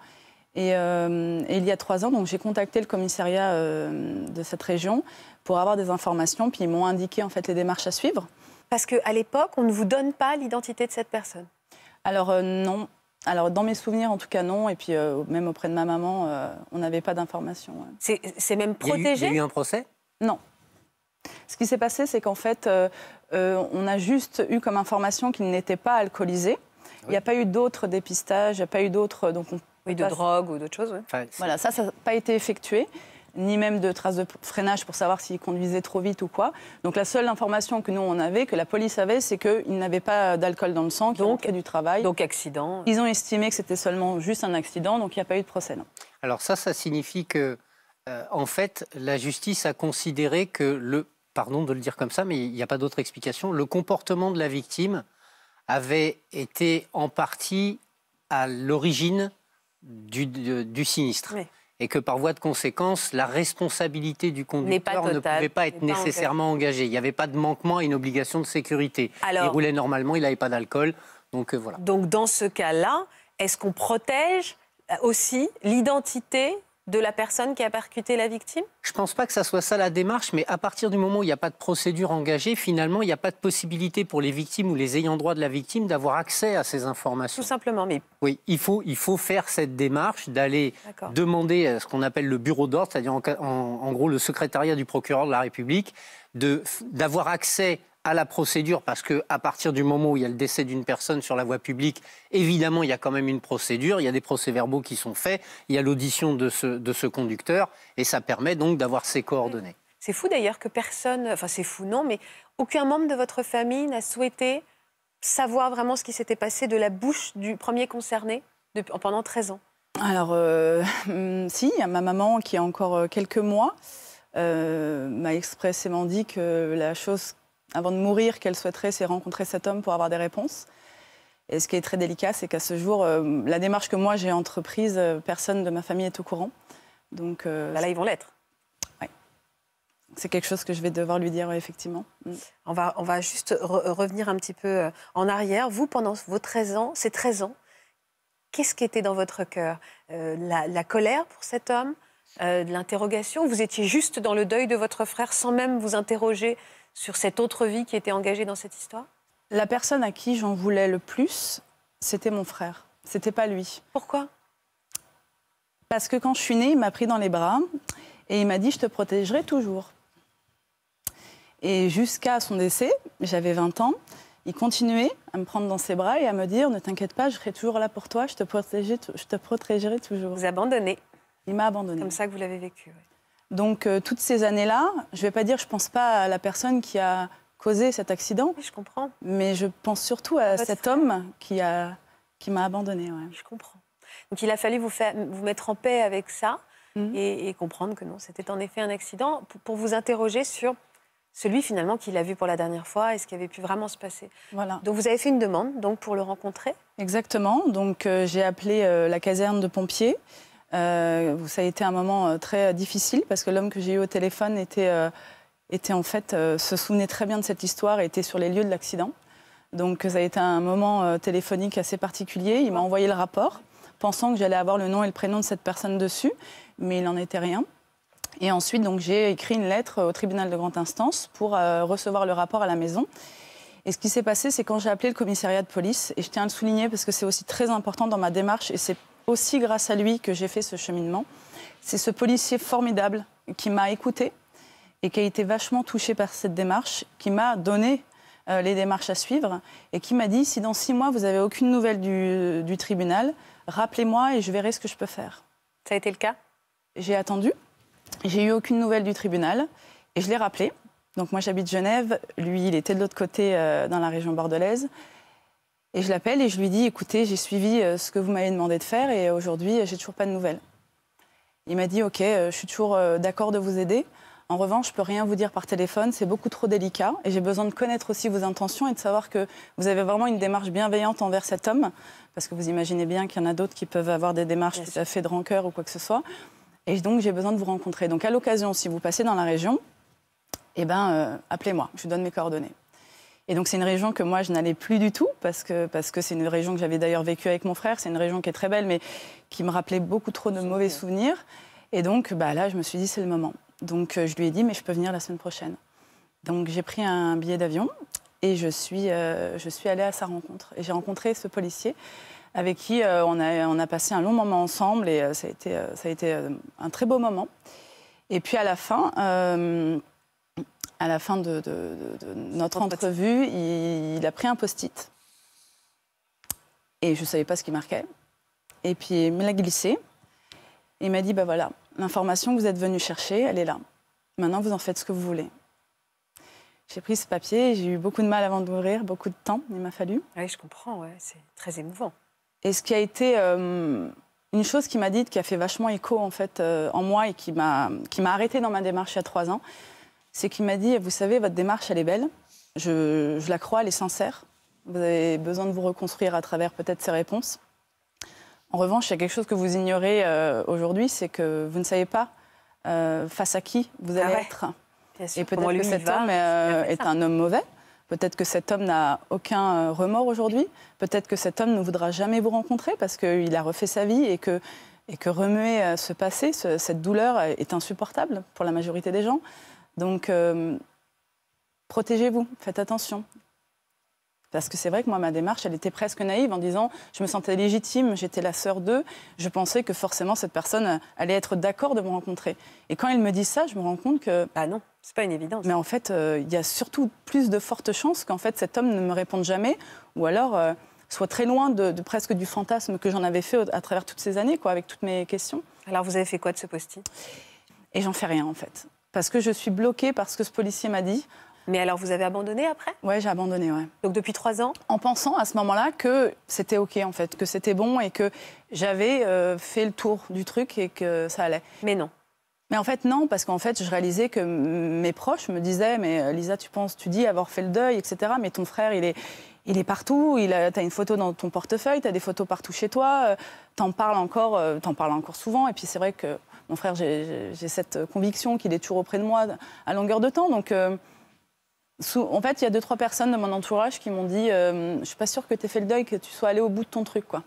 Et, euh, il y a trois ans, donc j'ai contacté le commissariat euh, de cette région pour avoir des informations, puis ils m'ont indiqué en fait les démarches à suivre. Parce qu'à l'époque, on ne vous donne pas l'identité de cette personne. Alors non, alors, dans mes souvenirs, en tout cas, non. Et puis, même auprès de ma maman, on n'avait pas d'informations. C'est même protégé Il y, a eu, un procès Non. Ce qui s'est passé, c'est qu'en fait, euh, on a juste eu comme information qu'il n'était pas alcoolisé. Il n'y a pas eu d'autres dépistages, il n'y a pas eu d'autres... Euh, donc oui, de drogue ou d'autres choses, oui. voilà, ça, ça n'a pas été effectué ni même de traces de freinage pour savoir s'il conduisait trop vite ou quoi. Donc la seule information que nous on avait, que la police avait, c'est qu'il n'avait pas d'alcool dans le sang, qu'il rentrait du travail. Donc accident. Ils ont estimé que c'était seulement juste un accident, donc il n'y a pas eu de procès. Non. Alors ça, ça signifie que, euh, en fait, la justice a considéré que le pardon de le dire comme ça, mais il n'y a pas d'autre explication, le comportement de la victime avait été en partie à l'origine du, sinistre. Et que par voie de conséquence, la responsabilité du conducteur ne pouvait pas être nécessairement engagée. Il n'y avait pas de manquement à une obligation de sécurité. il roulait normalement, il n'avait pas d'alcool. Donc euh, voilà. Donc dans ce cas-là, est-ce qu'on protège euh, aussi l'identité de la personne qui a percuté la victime Je ne pense pas que ça soit ça la démarche, mais à partir du moment où il n'y a pas de procédure engagée, finalement, il n'y a pas de possibilité pour les victimes ou les ayants droit de la victime d'avoir accès à ces informations. Tout simplement, mais... Oui, il faut, il faut faire cette démarche d'aller demander à ce qu'on appelle le bureau d'ordre, c'est-à-dire en, gros le secrétariat du procureur de la République, d'avoir accès à la procédure, parce qu'à partir du moment où il y a le décès d'une personne sur la voie publique, évidemment, il y a quand même une procédure, il y a des procès-verbaux qui sont faits, il y a l'audition de ce, conducteur, et ça permet donc d'avoir ses coordonnées. C'est fou d'ailleurs que personne, enfin c'est fou non, mais aucun membre de votre famille n'a souhaité savoir vraiment ce qui s'était passé de la bouche du premier concerné pendant 13 ans. Alors, euh, *laughs* si, il y a ma maman qui a encore euh, quelques mois euh, m'a expressément dit que la chose avant de mourir qu'elle souhaiterait, c'est rencontrer cet homme pour avoir des réponses. Et ce qui est très délicat, c'est qu'à ce jour, euh, la démarche que moi j'ai entreprise, euh, personne de ma famille est au courant. Donc là, euh, bah là, ils vont l'être. C'est quelque chose que je vais devoir lui dire, effectivement. Mm. On va, on va juste revenir un petit peu en arrière. Vous, pendant vos 13 ans, ces 13 ans, qu'est-ce qui était dans votre cœur la, la, colère pour cet homme L'interrogation Vous étiez juste dans le deuil de votre frère sans même vous interroger sur cette autre vie qui était engagée dans cette histoire La personne à qui j'en voulais le plus, c'était mon frère. C'était pas lui. Pourquoi Parce que quand je suis née, il m'a pris dans les bras et il m'a dit Je te protégerai toujours. Et jusqu'à son décès, j'avais 20 ans, il continuait à me prendre dans ses bras et à me dire Ne t'inquiète pas, je serai toujours là pour toi, je te protégerai, je te protégerai toujours. Vous abandonnez. Il m'a abandonné. Comme ça que vous l'avez vécu. Donc euh, toutes ces années-là, je ne vais pas dire je ne pense pas à la personne qui a causé cet accident. Oui, je comprends. Mais je pense surtout à cet homme qui a qui m'a abandonnée. Je comprends. Donc il a fallu vous, vous mettre en paix avec ça mmh. et, comprendre que non, c'était en effet un accident pour, vous interroger sur celui finalement qu'il a vu pour la dernière fois et ce qui avait pu vraiment se passer. Voilà. Donc vous avez fait une demande donc pour le rencontrer. Exactement. Donc euh, j'ai appelé euh, la caserne de pompiers. Euh, ça a été un moment euh, très euh, difficile parce que l'homme que j'ai eu au téléphone était, était en fait, se souvenait très bien de cette histoire et était sur les lieux de l'accident. Donc ça a été un moment téléphonique assez particulier. Il m'a envoyé le rapport, pensant que j'allais avoir le nom et le prénom de cette personne dessus, mais il n'en était rien. Et ensuite, donc j'ai écrit une lettre au tribunal de grande instance pour recevoir le rapport à la maison. Et ce qui s'est passé, c'est quand j'ai appelé le commissariat de police, et je tiens à le souligner parce que c'est aussi très important dans ma démarche, et c'est aussi grâce à lui que j'ai fait ce cheminement. C'est ce policier formidable qui m'a écouté et qui a été vachement touché par cette démarche, qui m'a donné euh, les démarches à suivre et qui m'a dit si dans six mois vous n'avez aucune nouvelle du, tribunal, rappelez-moi et je verrai ce que je peux faire. Ça a été le cas J'ai attendu, j'ai eu aucune nouvelle du tribunal et je l'ai rappelé. Donc moi j'habite Genève, lui il était de l'autre côté euh, dans la région bordelaise. Et je l'appelle et je lui dis, écoutez, j'ai suivi euh, ce que vous m'avez demandé de faire et aujourd'hui, euh, j'ai toujours pas de nouvelles. Il m'a dit, ok, euh, je suis toujours d'accord de vous aider. En revanche, je peux rien vous dire par téléphone, c'est beaucoup trop délicat et j'ai besoin de connaître aussi vos intentions et de savoir que vous avez vraiment une démarche bienveillante envers cet homme, parce que vous imaginez bien qu'il y en a d'autres qui peuvent avoir des démarches tout à fait de rancœur ou quoi que ce soit. Et donc j'ai besoin de vous rencontrer. Donc à l'occasion, si vous passez dans la région, eh ben, appelez-moi, je vous donne mes coordonnées. Et donc c'est une région que moi je n'allais plus du tout parce que parce que c'est une région que j'avais d'ailleurs vécue avec mon frère. C'est une région qui est très belle mais qui me rappelait beaucoup trop de mauvais souvenirs. Et donc bah là je me suis dit c'est le moment. Donc euh, je lui ai dit mais je peux venir la semaine prochaine. Donc j'ai pris un billet d'avion et je suis euh, je suis allée à sa rencontre et j'ai rencontré ce policier avec qui euh, on, a, on a passé un long moment ensemble et ça a été, ça a été un très beau moment. Et puis à la fin, à la fin de, notre entrevue, il, a pris un post-it. Et je ne savais pas ce qui marquait. Et puis il me l'a glissé. il m'a dit, ben bah voilà, l'information que vous êtes venu chercher, elle est là. Maintenant, vous en faites ce que vous voulez. J'ai pris ce papier, j'ai eu beaucoup de mal avant de mourir, beaucoup de temps, il m'a fallu. Oui, je comprends, c'est très émouvant. Et ce qui a été euh, une chose qui m'a dit, qui a fait vachement écho en fait euh, en moi et qui m'a arrêté dans ma démarche il y a trois ans, c'est qu'il m'a dit, vous savez, votre démarche, elle est belle, je, la crois, elle est sincère, vous avez besoin de vous reconstruire à travers peut-être ces réponses. En revanche, il y a quelque chose que vous ignorez euh, aujourd'hui, c'est que vous ne savez pas euh, face à qui vous allez ah être. Et peut-être que cet homme euh, est un homme mauvais. Peut-être que cet homme n'a aucun remords aujourd'hui. Peut-être que cet homme ne voudra jamais vous rencontrer parce qu'il a refait sa vie et que, et que remuer ce passé, cette douleur est insupportable pour la majorité des gens. Donc, euh, protégez-vous, faites attention. Parce que c'est vrai que moi, ma démarche, elle était presque naïve en disant, je me sentais légitime, j'étais la sœur d'eux, je pensais que forcément cette personne euh, allait être d'accord de me rencontrer. Et quand elle me dit ça, je me rends compte que... Ah non, c'est pas une évidence. Mais en fait, euh, il y a surtout plus de fortes chances qu'en fait cet homme ne me réponde jamais, ou alors soit très loin de, de, presque du fantasme que j'en avais fait à travers toutes ces années, quoi, avec toutes mes questions. Alors vous avez fait quoi de ce post-it Et j'en fais rien en fait parce que je suis bloquée par ce que ce policier m'a dit. Mais alors, vous avez abandonné après Oui, j'ai abandonné, oui. Donc depuis trois ans En pensant à ce moment-là que c'était OK, en fait, que c'était bon et que j'avais euh, fait le tour du truc et que ça allait. Mais non. Mais en fait, non, parce qu'en fait, je réalisais que mes proches me disaient Mais euh, Lisa, tu penses, tu dis avoir fait le deuil, etc. Mais ton frère, il est, il est partout, il as une photo dans ton portefeuille, tu as des photos partout chez toi, euh, tu en parles encore, t'en parles encore souvent. Et puis c'est vrai que mon frère, j'ai cette conviction qu'il est toujours auprès de moi à longueur de temps. Donc, euh, en fait, il y a deux, trois personnes de mon entourage qui m'ont dit euh, Je ne suis pas sûre que tu aies fait le deuil, que tu sois allé au bout de ton truc. Quoi.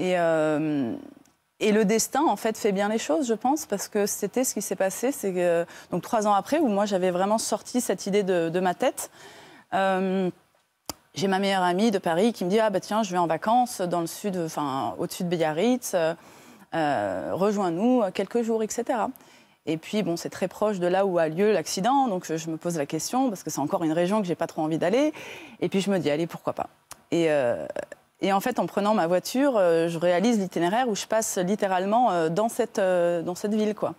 Euh, et, le destin, en fait, fait bien les choses, je pense, parce que c'était ce qui s'est passé. donc trois ans après, où moi, j'avais vraiment sorti cette idée de, ma tête. j'ai ma meilleure amie de Paris qui me dit Ah, bah tiens, je vais en vacances dans le sud, enfin, au-dessus de Biarritz. Euh, rejoins-nous euh, quelques jours, etc. Et puis, bon, c'est très proche de là où a lieu l'accident, donc je me pose la question, parce que c'est encore une région que j'ai pas trop envie d'aller. Et puis, je me dis, allez, pourquoi pas et, euh, en fait, en prenant ma voiture, je réalise l'itinéraire où je passe littéralement dans cette, dans cette ville, quoi.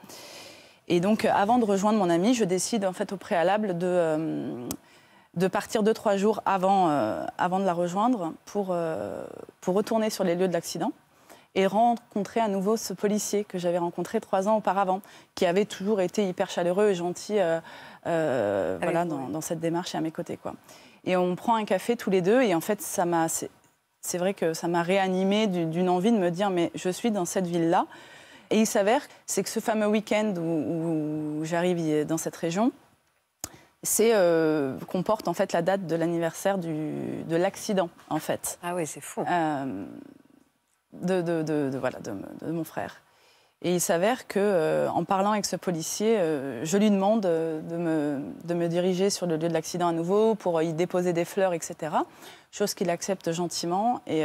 Et donc, avant de rejoindre mon ami, je décide, en fait, au préalable de... de partir deux, trois jours avant, avant de la rejoindre pour, pour retourner sur les lieux de l'accident et rencontrer à nouveau ce policier que j'avais rencontré trois ans auparavant, qui avait toujours été hyper chaleureux et gentil euh, euh, voilà, dans, cette démarche et à mes côtés. Quoi. Et on prend un café tous les deux, et en fait, ça m'a, c'est, vrai que ça m'a réanimé d'une envie de me dire, mais je suis dans cette ville-là. Et il s'avère, c'est que ce fameux week-end où, j'arrive dans cette région, c'est euh, en fait la date de l'anniversaire de l'accident en fait. Ah oui, c'est fou. Euh, de, voilà, de, mon frère. Et il s'avère que, euh, en parlant avec ce policier, euh, je lui demande euh, me, de me, diriger sur le lieu de l'accident à nouveau pour y déposer des fleurs, etc. Chose qu'il accepte gentiment. Et,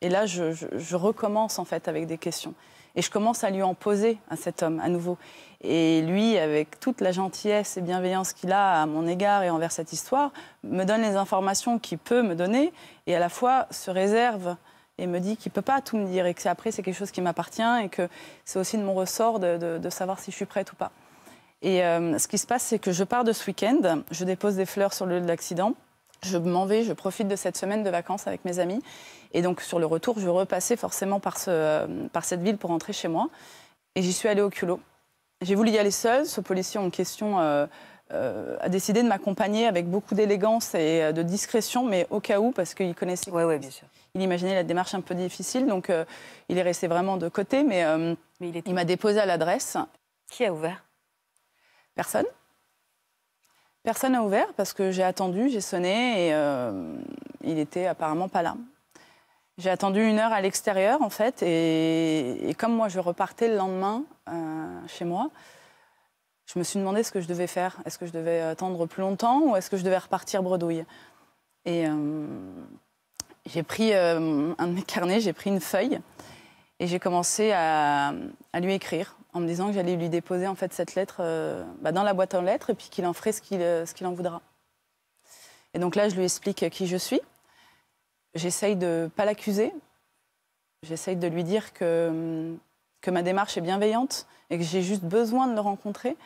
et là, je, je, recommence en fait avec des questions. Et je commence à lui en poser à cet homme à nouveau. Et lui, avec toute la gentillesse et bienveillance qu'il a à mon égard et envers cette histoire, me donne les informations qu'il peut me donner et à la fois se réserve et me dit qu'il ne peut pas tout me dire et que après c'est quelque chose qui m'appartient et que c'est aussi de mon ressort de, savoir si je suis prête ou pas. Et euh, ce qui se passe, c'est que je pars de ce week-end, je dépose des fleurs sur le lieu de l'accident, je m'en vais, je profite de cette semaine de vacances avec mes amis. Et donc sur le retour, je repassais forcément par, ce, euh, par cette ville pour rentrer chez moi. Et j'y suis allée au culot. J'ai voulu y aller seule, ce policier en question... Euh, a décidé de m'accompagner avec beaucoup d'élégance et de discrétion, mais au cas où, parce qu'il connaissait. Oui, oui, bien sûr il imaginait la démarche un peu difficile, donc euh, il est resté vraiment de côté, mais, euh, il, m'a déposé à l'adresse. Qui a ouvert Personne. Personne n'a ouvert parce que j'ai attendu, j'ai sonné et euh, il était apparemment pas là. J'ai attendu une heure à l'extérieur en fait et, comme moi je repartais le lendemain chez moi, je me suis demandé ce que je devais faire. Est-ce que je devais attendre plus longtemps ou est-ce que je devais repartir bredouille j'ai pris euh, un de mes carnets, j'ai pris une feuille et j'ai commencé à, lui écrire en me disant que j'allais lui déposer en fait cette lettre euh, bah, dans la boîte en lettres et puis qu'il en ferait euh, ce qu'il en voudra. Et donc là, je lui explique qui je suis. J'essaye de ne pas l'accuser. J'essaye de lui dire que, ma démarche est bienveillante et que j'ai juste besoin de le rencontrer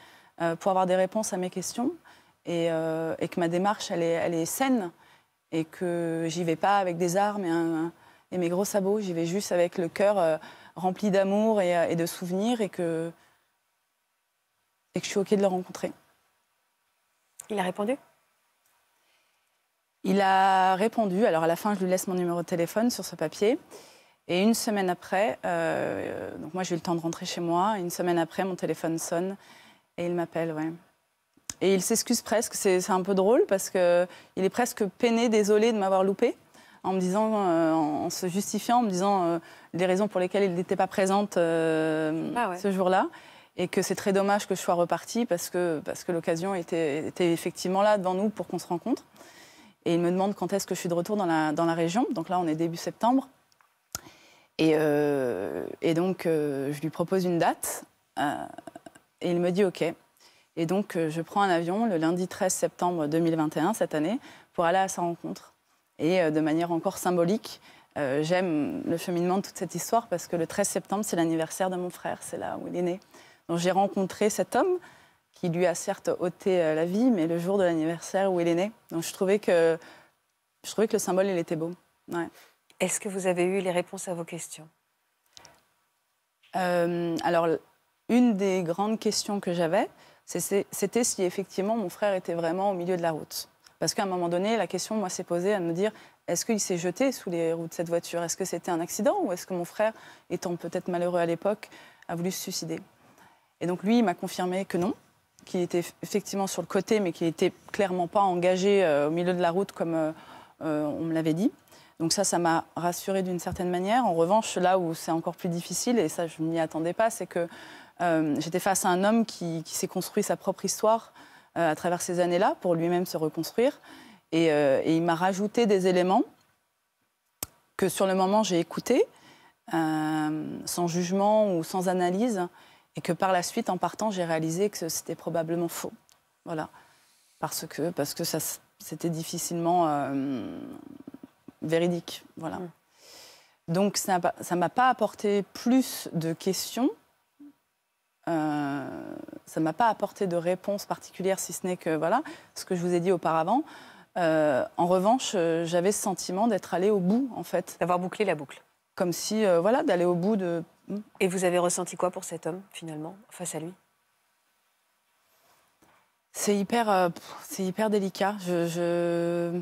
pour avoir des réponses à mes questions et, que ma démarche, elle est saine et que j'y vais pas avec des armes et, mes gros sabots, j'y vais juste avec le cœur euh, rempli d'amour euh, et, de souvenirs et que, et que je suis OK de le rencontrer. Il a répondu Il a répondu. Alors à la fin, je lui laisse mon numéro de téléphone sur ce papier. Et une semaine après, euh, donc moi j'ai eu le temps de rentrer chez moi, une semaine après, mon téléphone sonne et il m'appelle, ouais. Et il s'excuse presque, c'est un peu drôle parce qu'il est presque peiné, désolé de m'avoir loupé, en me disant, euh, en se justifiant, en me disant euh, les raisons pour lesquelles il n'était pas présente euh, ah ce jour-là. Et que c'est très dommage que je sois repartie parce que, parce que l'occasion était, était, effectivement là devant nous pour qu'on se rencontre. Et il me demande quand est-ce que je suis de retour dans la, dans la région. Donc là, on est début septembre. Et, et donc, je lui propose une date. et il me dit OK. Et donc, euh, je prends un avion le lundi 13 septembre 2021, cette année, pour aller à sa rencontre. Et euh, de manière encore symbolique, euh, j'aime le cheminement de toute cette histoire parce que le 13 septembre, c'est l'anniversaire de mon frère, c'est là où il est né. Donc, j'ai rencontré cet homme qui lui a certes ôté la vie, mais le jour de l'anniversaire où il est né. Donc, je trouvais que, je trouvais que le symbole, il était beau. Est-ce que vous avez eu les réponses à vos questions Alors, une des grandes questions que j'avais, c'était si effectivement mon frère était vraiment au milieu de la route. Parce qu'à un moment donné, la question, moi, s'est posée à me dire est-ce qu'il s'est jeté sous les roues de cette voiture Est-ce que c'était un accident ou est-ce que mon frère, étant peut-être malheureux à l'époque, a voulu se suicider Et donc lui, il m'a confirmé que non, qu'il était effectivement sur le côté, mais qu'il n'était clairement pas engagé euh, au milieu de la route comme euh, euh, on me l'avait dit. Donc ça, ça m'a rassuré d'une certaine manière. En revanche, là où c'est encore plus difficile, et ça, je ne m'y attendais pas, c'est que euh, j'étais face à un homme qui, s'est construit sa propre histoire euh, à travers ces années-là pour lui-même se reconstruire. Euh, et, il m'a rajouté des éléments que sur le moment j'ai écoutés, sans jugement ou sans analyse, et que par la suite, en partant, j'ai réalisé que c'était probablement faux. Voilà. Parce que, parce que c'était difficilement véridique. Voilà. Mmh. Donc ça ne m'a pas apporté plus de questions, euh, ça ne m'a pas apporté de réponse particulière, si ce n'est que voilà ce que je vous ai dit auparavant. Euh, en revanche, euh, j'avais ce sentiment d'être allée au bout, en fait. D'avoir bouclé la boucle. Comme si, voilà, d'aller au bout de. Hmm. Et vous avez ressenti quoi pour cet homme, finalement, face à lui C'est hyper, c'est hyper délicat. Je,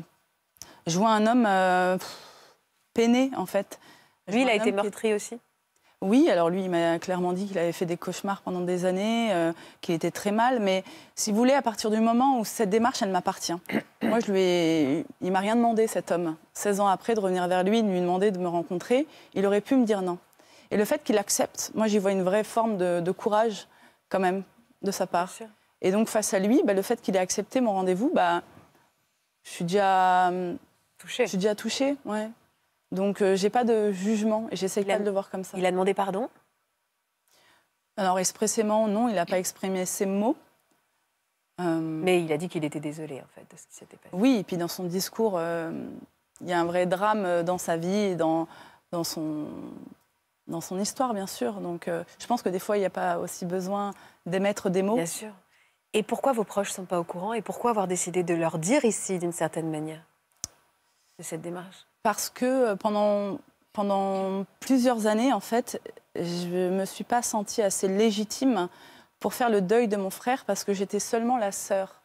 vois un homme peiné, en fait. lui, il a été meurtri aussi oui, alors lui, il m'a clairement dit qu'il avait fait des cauchemars pendant des années, euh, qu'il était très mal. Mais si vous voulez, à partir du moment où cette démarche, elle m'appartient. *coughs* Moi, je lui ai... il m'a rien demandé, cet homme. 16 ans après, de revenir vers lui, de lui demander de me rencontrer, il aurait pu me dire non. Et le fait qu'il accepte, moi, j'y vois une vraie forme de, courage, quand même, de sa part. Et donc, face à lui, bah, le fait qu'il ait accepté mon rendez-vous, bah, je suis déjà hum, touchée. Je suis déjà touchée, ouais. Donc euh, j'ai pas de jugement et j'essaie pas de le voir comme ça. Il a demandé pardon Alors expressément, non, il n'a pas exprimé ses mots. Euh, Mais il a dit qu'il était désolé en fait de ce qui s'était passé. Oui, et puis dans son discours, euh, il y a un vrai drame dans sa vie, dans, son, dans son histoire bien sûr. Donc je pense que des fois, il n'y a pas aussi besoin d'émettre des mots. Bien sûr. Et pourquoi vos proches ne sont pas au courant et pourquoi avoir décidé de leur dire ici d'une certaine manière de cette démarche parce que euh, pendant, pendant plusieurs années, en fait, je ne me suis pas sentie assez légitime pour faire le deuil de mon frère parce que j'étais seulement la sœur.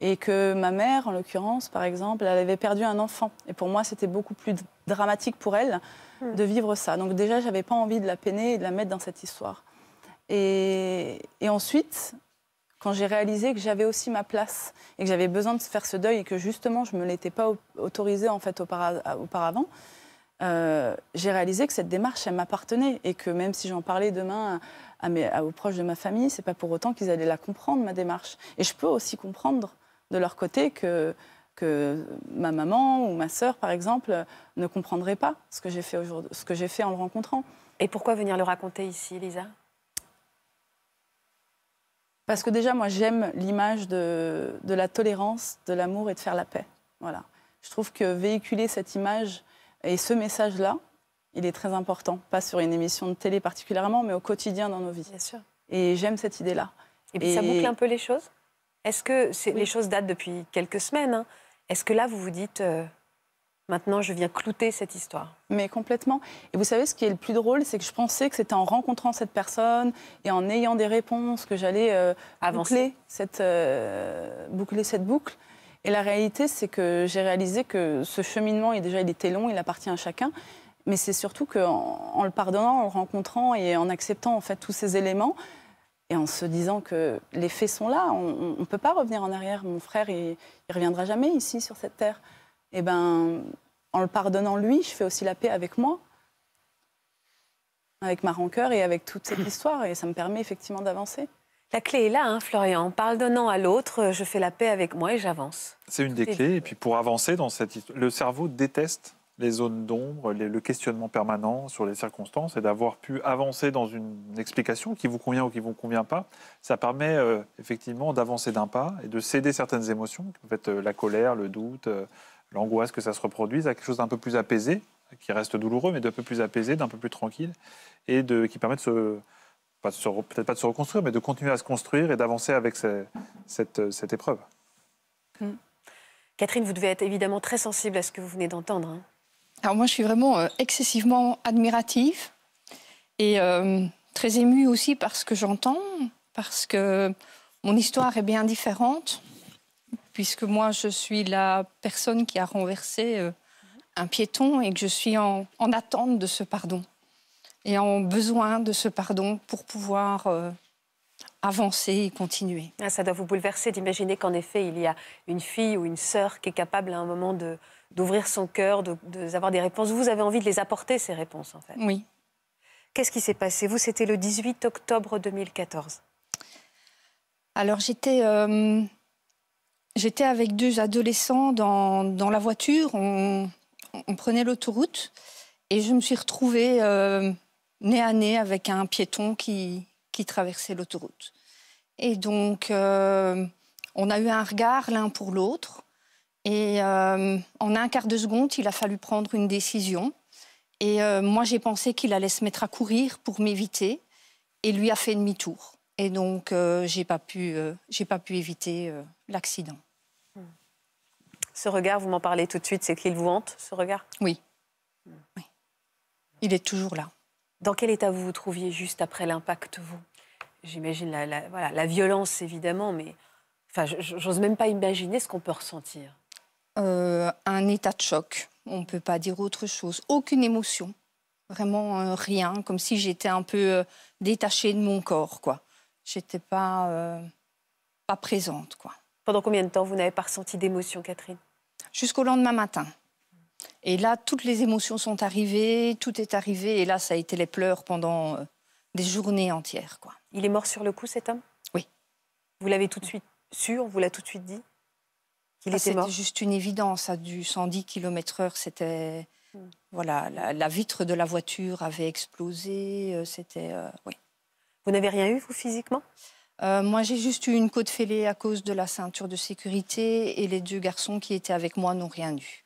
Et que ma mère, en l'occurrence, par exemple, elle avait perdu un enfant. Et pour moi, c'était beaucoup plus dramatique pour elle hmm. de vivre ça. Donc déjà, j'avais pas envie de la peiner et de la mettre dans cette histoire. et ensuite, quand j'ai réalisé que j'avais aussi ma place et que j'avais besoin de faire ce deuil et que justement je ne me l'étais pas autorisée en fait auparavant, euh, j'ai réalisé que cette démarche, elle m'appartenait et que même si j'en parlais demain à mes, aux proches de ma famille, c'est pas pour autant qu'ils allaient la comprendre, ma démarche. Et je peux aussi comprendre de leur côté que, que ma maman ou ma sœur, par exemple, ne comprendraient pas ce que j'ai fait, aujourd'hui, ce que j'ai fait en le rencontrant. Et pourquoi venir le raconter ici, Lisa parce que déjà, moi, j'aime l'image de, la tolérance, de l'amour et de faire la paix. Voilà. Je trouve que véhiculer cette image et ce message-là, il est très important. Pas sur une émission de télé particulièrement, mais au quotidien dans nos vies. Bien sûr. Et j'aime cette idée-là. Et puis ça boucle un peu les choses Est-ce que les choses datent depuis quelques semaines hein. Est-ce que là, vous vous dites, euh, Maintenant, je viens clouter cette histoire. Mais complètement. Et vous savez, ce qui est le plus drôle, c'est que je pensais que c'était en rencontrant cette personne et en ayant des réponses que j'allais euh, boucler, cette, euh, boucler cette boucle. Et la réalité, c'est que j'ai réalisé que ce cheminement, déjà, il était long, il appartient à chacun. Mais c'est surtout qu'en en, le pardonnant, en le rencontrant et en acceptant en fait tous ces éléments, et en se disant que les faits sont là, on ne peut pas revenir en arrière. Mon frère, il ne reviendra jamais ici sur cette terre eh ben, en le pardonnant lui, je fais aussi la paix avec moi, avec ma rancœur et avec toute cette *coughs* histoire. Et ça me permet effectivement d'avancer. La clé est là, hein, Florian. En pardonnant à l'autre, je fais la paix avec moi et j'avance. C'est une des clés. Et puis pour avancer dans cette histoire, le cerveau déteste les zones d'ombre, le questionnement permanent sur les circonstances et d'avoir pu avancer dans une explication qui vous convient ou qui ne vous convient pas, ça permet euh, effectivement d'avancer d'un pas et de céder certaines émotions, euh, la colère, le doute, euh, l'angoisse que ça se reproduise, à quelque chose d'un peu plus apaisé, qui reste douloureux, mais d'un peu plus apaisé, d'un peu plus tranquille, et de, qui permet de se, peut-être pas de se reconstruire, mais de continuer à se construire et d'avancer avec cette, épreuve. Hmm. Catherine, vous devez être évidemment très sensible à ce que vous venez d'entendre. Hein. Alors moi, je suis vraiment euh, excessivement admirative et euh, très émue aussi par ce que j'entends, parce que mon histoire est bien différente puisque moi, je suis la personne qui a renversé euh, un piéton et que je suis en, attente de ce pardon et en besoin de ce pardon pour pouvoir euh, avancer et continuer. Ah, ça doit vous bouleverser d'imaginer qu'en effet, il y a une fille ou une sœur qui est capable à un moment de, d'ouvrir son cœur, d'avoir de, des réponses. Vous avez envie de les apporter, ces réponses, en fait. Oui. Qu'est-ce qui s'est passé Vous, c'était le 18 octobre 2014. Alors, j'étais... Euh, J'étais avec deux adolescents dans, dans la voiture, on, prenait l'autoroute et je me suis retrouvée euh, nez à nez avec un piéton qui, qui traversait l'autoroute. Et donc, euh, on a eu un regard l'un pour l'autre. Et euh, en un quart de seconde, il a fallu prendre une décision. Et moi, j'ai pensé qu'il allait se mettre à courir pour m'éviter. Et lui a fait demi-tour. Et donc, j'ai pas pu, j'ai pas pu éviter l'accident. Ce regard, vous m'en parlez tout de suite, c'est qu'il vous hante, ce regard oui. Il est toujours là. Dans quel état vous vous trouviez juste après l'impact, vous J'imagine la, voilà, la violence, évidemment, mais enfin, j'ose même pas imaginer ce qu'on peut ressentir. Euh, un état de choc, on ne peut pas dire autre chose. Aucune émotion, vraiment euh, rien, comme si j'étais un peu euh, détachée de mon corps, quoi. J'étais pas, pas présente, quoi. Pendant combien de temps vous n'avez pas ressenti d'émotion, Catherine Jusqu'au lendemain matin. Et là, toutes les émotions sont arrivées, tout est arrivé. Et là, ça a été les pleurs pendant euh, des journées entières. Quoi. Il est mort sur le coup, cet homme Oui. Vous l'avez tout de suite su, on vous l'a tout de suite dit qu'il ah, était mort C'était juste une évidence. À du 110 km/h, c'était. Hmm. Voilà, la, vitre de la voiture avait explosé. Euh, c'était. Euh, oui. Vous n'avez rien eu, vous, physiquement euh, moi, j'ai juste eu une côte fêlée à cause de la ceinture de sécurité et les deux garçons qui étaient avec moi n'ont rien eu.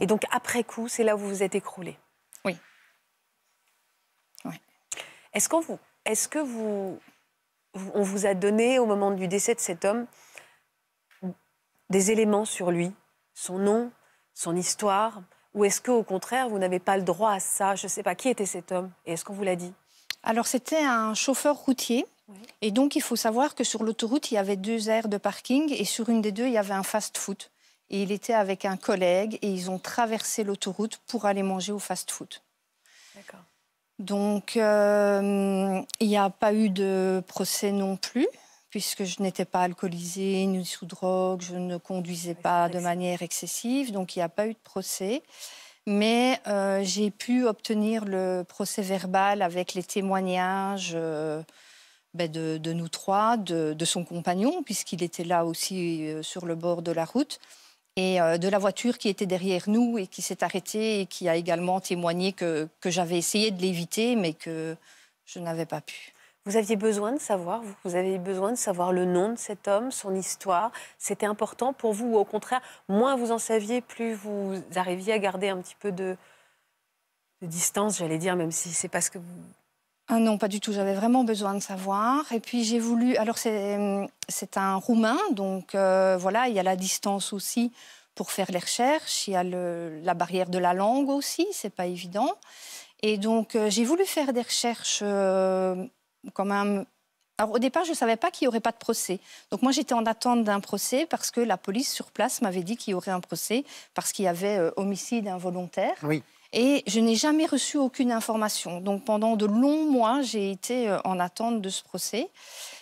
Et donc, après coup, c'est là où vous vous êtes écroulé Oui. Est-ce qu'on vous, est que vous, on vous a donné, au moment du décès de cet homme, des éléments sur lui Son nom Son histoire Ou est-ce qu'au contraire, vous n'avez pas le droit à ça Je ne sais pas. Qui était cet homme Et est-ce qu'on vous l'a dit Alors, c'était un chauffeur routier et donc, il faut savoir que sur l'autoroute, il y avait deux aires de parking et sur une des deux, il y avait un fast-food. Et il était avec un collègue et ils ont traversé l'autoroute pour aller manger au fast-food. D'accord. Donc, euh, il n'y a pas eu de procès non plus, puisque je n'étais pas alcoolisée ni sous drogue, je ne conduisais pas de manière excessive, donc il n'y a pas eu de procès. Mais euh, j'ai pu obtenir le procès verbal avec les témoignages. Euh, ben, de, nous trois, de, son compagnon, puisqu'il était là aussi euh, sur le bord de la route, et euh, de la voiture qui était derrière nous et qui s'est arrêtée et qui a également témoigné que, que j'avais essayé de l'éviter, mais que je n'avais pas pu. Vous aviez besoin de savoir, vous avez besoin de savoir le nom de cet homme, son histoire. C'était important pour vous ou au contraire, moins vous en saviez, plus vous arriviez à garder un petit peu de, distance, j'allais dire, même si c'est pas ce que vous ah non, pas du tout. J'avais vraiment besoin de savoir. Et puis j'ai voulu. Alors c'est un roumain, donc euh, voilà, il y a la distance aussi pour faire les recherches. Il y a la barrière de la langue aussi. C'est pas évident. Et donc euh, j'ai voulu faire des recherches euh, quand même. Alors au départ, je ne savais pas qu'il n'y aurait pas de procès. Donc moi, j'étais en attente d'un procès parce que la police sur place m'avait dit qu'il y aurait un procès parce qu'il y avait homicide involontaire. Oui et je n'ai jamais reçu aucune information. Donc pendant de longs mois, j'ai été euh, en attente de ce procès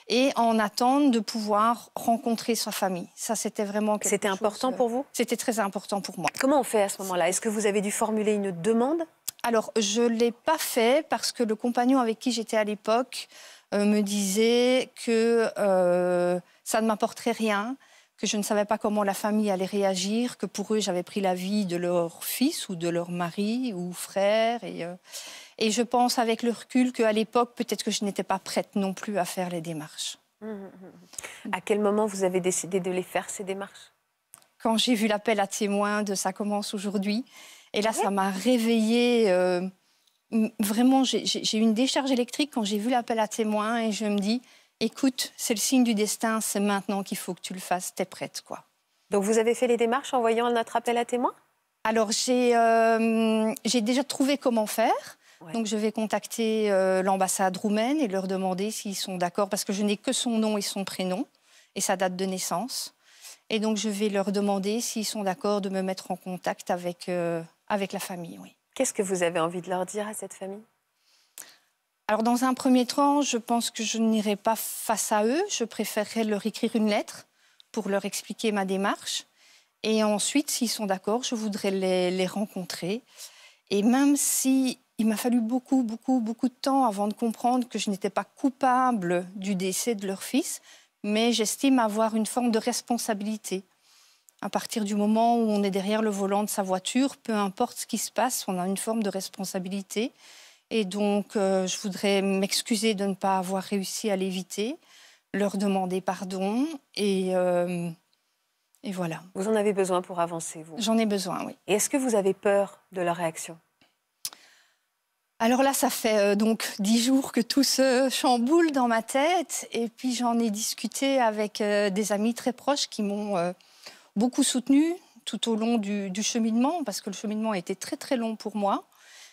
et en attente de pouvoir rencontrer sa famille. Ça, c'était vraiment. C'était important euh, pour vous C'était très important pour moi. Comment on fait à ce moment-là Est-ce que vous avez dû formuler une demande Alors, je ne l'ai pas fait parce que le compagnon avec qui j'étais à l'époque euh, me disait que ça ne m'apporterait rien, que je ne savais pas comment la famille allait réagir, que pour eux, j'avais pris la vie de leur fils ou de leur mari ou frère. Et, euh, je pense avec le recul qu'à l'époque, peut-être que je n'étais pas prête non plus à faire les démarches. Mmh, mmh, mmh. À quel moment vous avez décidé de les faire, ces démarches Quand j'ai vu l'appel à témoins de Ça commence aujourd'hui. Et là, ah ça m'a réveillée. Euh, vraiment, j'ai eu une décharge électrique quand j'ai vu l'appel à témoins et je me dis, écoute, c'est le signe du destin, c'est maintenant qu'il faut que tu le fasses, t'es prête, quoi. Donc vous avez fait les démarches en voyant notre appel à témoins Alors euh, j'ai déjà trouvé comment faire. Donc je vais contacter euh, l'ambassade roumaine et leur demander s'ils sont d'accord, parce que je n'ai que son nom et son prénom et sa date de naissance. Et donc je vais leur demander s'ils sont d'accord de me mettre en contact avec, euh, avec la famille. Oui. Qu'est-ce que vous avez envie de leur dire à cette famille alors, dans un premier temps, je pense que je n'irai pas face à eux. Je préférerais leur écrire une lettre pour leur expliquer ma démarche. Et ensuite, s'ils sont d'accord, je voudrais les, rencontrer. Et même si il m'a fallu beaucoup, beaucoup, beaucoup de temps avant de comprendre que je n'étais pas coupable du décès de leur fils, mais j'estime avoir une forme de responsabilité. À partir du moment où on est derrière le volant de sa voiture, peu importe ce qui se passe, on a une forme de responsabilité. Et donc, euh, je voudrais m'excuser de ne pas avoir réussi à l'éviter, leur demander pardon et, euh, et voilà. Vous en avez besoin pour avancer, vous J'en ai besoin, oui. Et est-ce que vous avez peur de leur réaction alors là, ça fait euh, donc dix jours que tout se chamboule dans ma tête. Et puis j'en ai discuté avec des amis très proches qui m'ont beaucoup soutenue tout au long du, du, cheminement, parce que le cheminement a été très très long pour moi.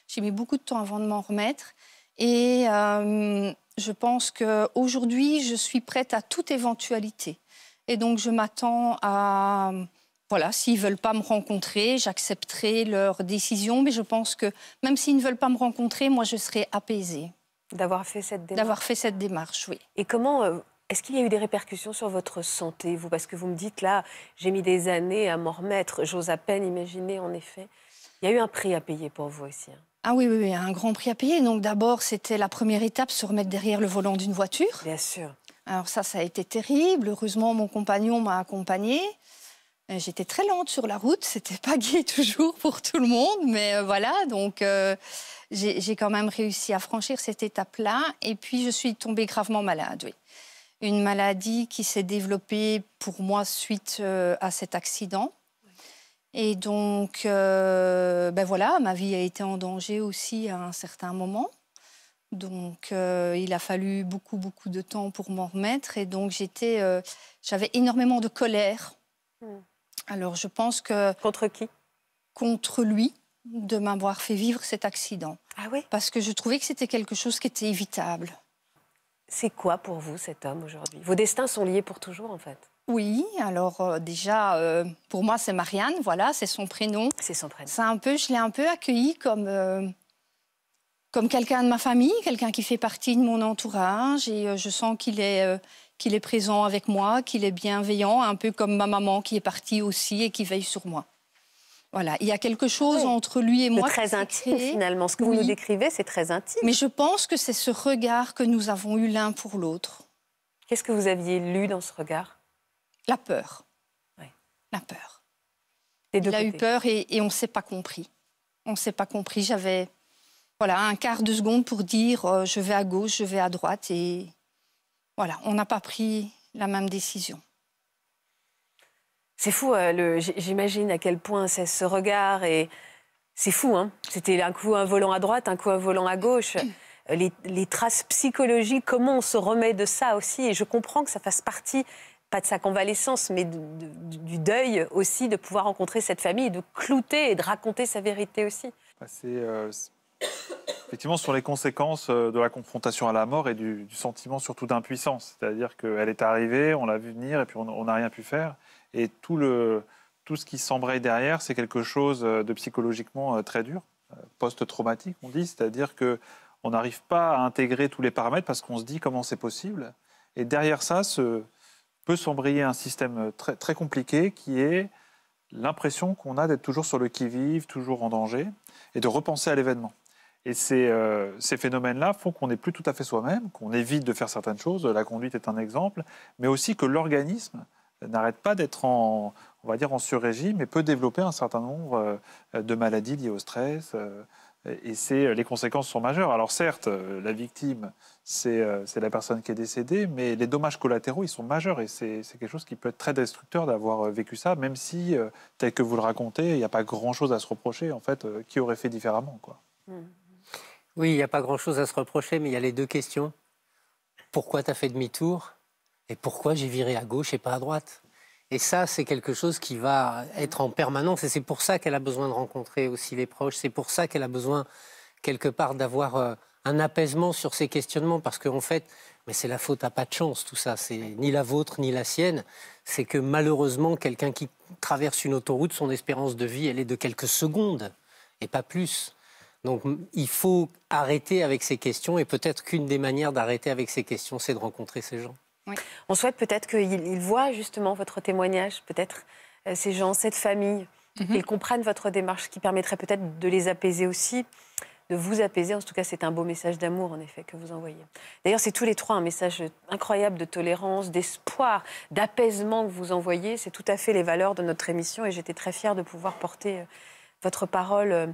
J'ai mis beaucoup de temps avant de m'en remettre. Et euh, je pense qu'aujourd'hui, je suis prête à toute éventualité. Et donc, je m'attends à... Voilà, s'ils ne veulent pas me rencontrer, j'accepterai leur décision. Mais je pense que même s'ils ne veulent pas me rencontrer, moi, je serai apaisée. D'avoir fait cette démarche D'avoir fait cette démarche, oui. Et comment... Euh, est-ce qu'il y a eu des répercussions sur votre santé, vous Parce que vous me dites, là, j'ai mis des années à m'en remettre. J'ose à peine imaginer, en effet. Il y a eu un prix à payer pour vous aussi. Hein. Ah oui, oui, un grand prix à payer. Donc d'abord, c'était la première étape, se remettre derrière le volant d'une voiture. Bien sûr. Alors ça, ça a été terrible. Heureusement, mon compagnon m'a accompagnée. Euh, j'étais très lente sur la route, *laughs* c'était pas gai toujours pour tout le monde, mais euh, voilà, donc euh, j'ai quand même réussi à franchir cette étape-là. Et puis je suis tombée gravement malade, oui. Une maladie qui s'est développée pour moi suite à cet accident. Et donc, euh, ben voilà, ma vie a été en danger aussi à un certain moment. Donc, euh, il a fallu beaucoup, beaucoup de temps pour m'en remettre. Et donc, j'étais, euh, j'avais énormément de colère. Hmm. Alors, je pense que... Contre qui Contre lui, de m'avoir fait vivre cet accident. Ah oui Parce que je trouvais que c'était quelque chose qui était évitable. C'est quoi pour vous cet homme aujourd'hui Vos destins sont liés pour toujours, en fait oui, alors euh, déjà, euh, pour moi, c'est Marianne, voilà, c'est son prénom. C'est son prénom. C'est un peu, je l'ai un peu accueilli comme, euh, comme quelqu'un de ma famille, quelqu'un qui fait partie de mon entourage. Et je sens qu'il est, qu'il est présent avec moi, qu'il est bienveillant, un peu comme ma maman qui est partie aussi et qui veille sur moi. Voilà, il y a quelque chose entre lui et moi. très intime finalement. Ce que vous nous décrivez, c'est très intime. Mais je pense que c'est ce regard que nous avons eu l'un pour l'autre. Qu'est-ce que vous aviez lu dans ce regard la peur. La peur. Il a eu peur et, on ne s'est pas compris. On s'est pas compris. J'avais voilà, un quart de seconde pour dire euh, je vais à gauche, je vais à droite. Et voilà, on n'a pas pris la même décision. C'est fou, euh, j'imagine à quel point c'est ce regard et c'est fou. Hein. C'était un coup un volant à droite, un coup un volant à gauche. *clears throat* Les, les, traces psychologiques, comment on se remet de ça aussi. Et je comprends que ça fasse partie pas de sa convalescence, mais du deuil aussi, de pouvoir rencontrer cette famille, de clouter et de raconter sa vérité aussi. Bah, euh, c'est effectivement sur les conséquences euh, de la confrontation à la mort et du, sentiment surtout d'impuissance. C'est-à-dire qu'elle est arrivée, on l'a vu venir et puis on n'a rien pu faire. Et tout, le, tout ce qui s'embraye derrière, c'est quelque chose euh, de psychologiquement très dur, post-traumatique, on dit. C'est-à-dire que on n'arrive pas à intégrer tous les paramètres parce qu'on se dit comment c'est possible. Et derrière ça, ce, peut s'embrayer un système euh, très, très compliqué qui est l'impression qu'on a d'être toujours sur le qui-vive, toujours en danger, et de repenser à l'événement. Et ces, euh, ces phénomènes-là font qu'on n'est plus tout à fait soi-même, qu'on évite de faire certaines choses, la conduite est un exemple, mais aussi que l'organisme n'arrête pas d'être en, on va dire, en sur et peut développer un certain nombre euh, de maladies liées au stress. Et c'est, les conséquences sont majeures. Alors certes, la victime euh, c'est la personne qui est décédée, mais les dommages collatéraux, ils sont majeurs et c'est quelque chose qui peut être très destructeur d'avoir euh, vécu ça, même si, euh, tel que vous le racontez, il n'y a pas grand-chose à se reprocher, en fait, qui aurait fait différemment. Quoi. Mmh. Oui, il n'y a pas grand-chose à se reprocher, mais il y a les deux questions. Pourquoi tu as fait demi-tour et pourquoi j'ai viré à gauche et pas à droite et ça, c'est quelque chose qui va être en permanence. Et c'est pour ça qu'elle a besoin de rencontrer aussi les proches. C'est pour ça qu'elle a besoin, quelque part, d'avoir un apaisement sur ces questionnements, parce qu'en fait, mais c'est la faute à pas de chance, tout ça. C'est ni la vôtre, ni la sienne. C'est que malheureusement, quelqu'un qui traverse une autoroute, son espérance de vie, elle est de quelques secondes, et pas plus. Donc il faut arrêter avec ces questions, et peut-être qu'une des manières d'arrêter avec ces questions, c'est de rencontrer ces gens. On souhaite peut-être qu'ils voient justement votre témoignage, peut-être euh, ces gens, cette famille, mhm. qu'ils comprennent votre démarche, qui permettrait peut-être de les apaiser aussi de vous apaiser. En tout cas, c'est un beau message d'amour, en effet, que vous envoyez. D'ailleurs, c'est tous les trois un message incroyable de tolérance, d'espoir, d'apaisement que vous envoyez. C'est tout à fait les valeurs de notre émission et j'étais très fière de pouvoir porter euh, votre parole le euh,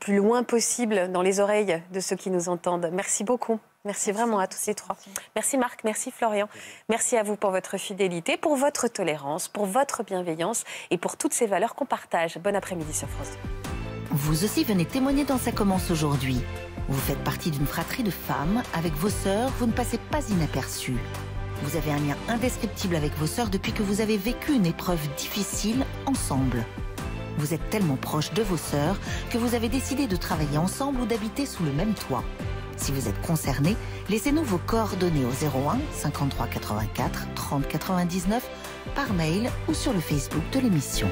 plus loin possible dans les oreilles de ceux qui nous entendent. Merci beaucoup. Merci, vraiment à tous les trois. Merci. Marc, merci Florian. Merci à vous pour votre fidélité, pour votre tolérance, pour votre bienveillance et pour toutes ces valeurs qu'on partage. Bon après-midi sur France 2. Vous aussi venez témoigner dans Ça commence aujourd'hui. Vous faites partie d'une fratrie de femmes. Avec vos sœurs, vous ne passez pas inaperçu. Vous avez un lien indescriptible avec vos sœurs depuis que vous avez vécu une épreuve difficile ensemble. Vous êtes tellement proches de vos sœurs que vous avez décidé de travailler ensemble ou d'habiter sous le même toit. Si vous êtes concerné, laissez-nous vos coordonnées au 01 53 84 30 99 par mail ou sur le Facebook de l'émission.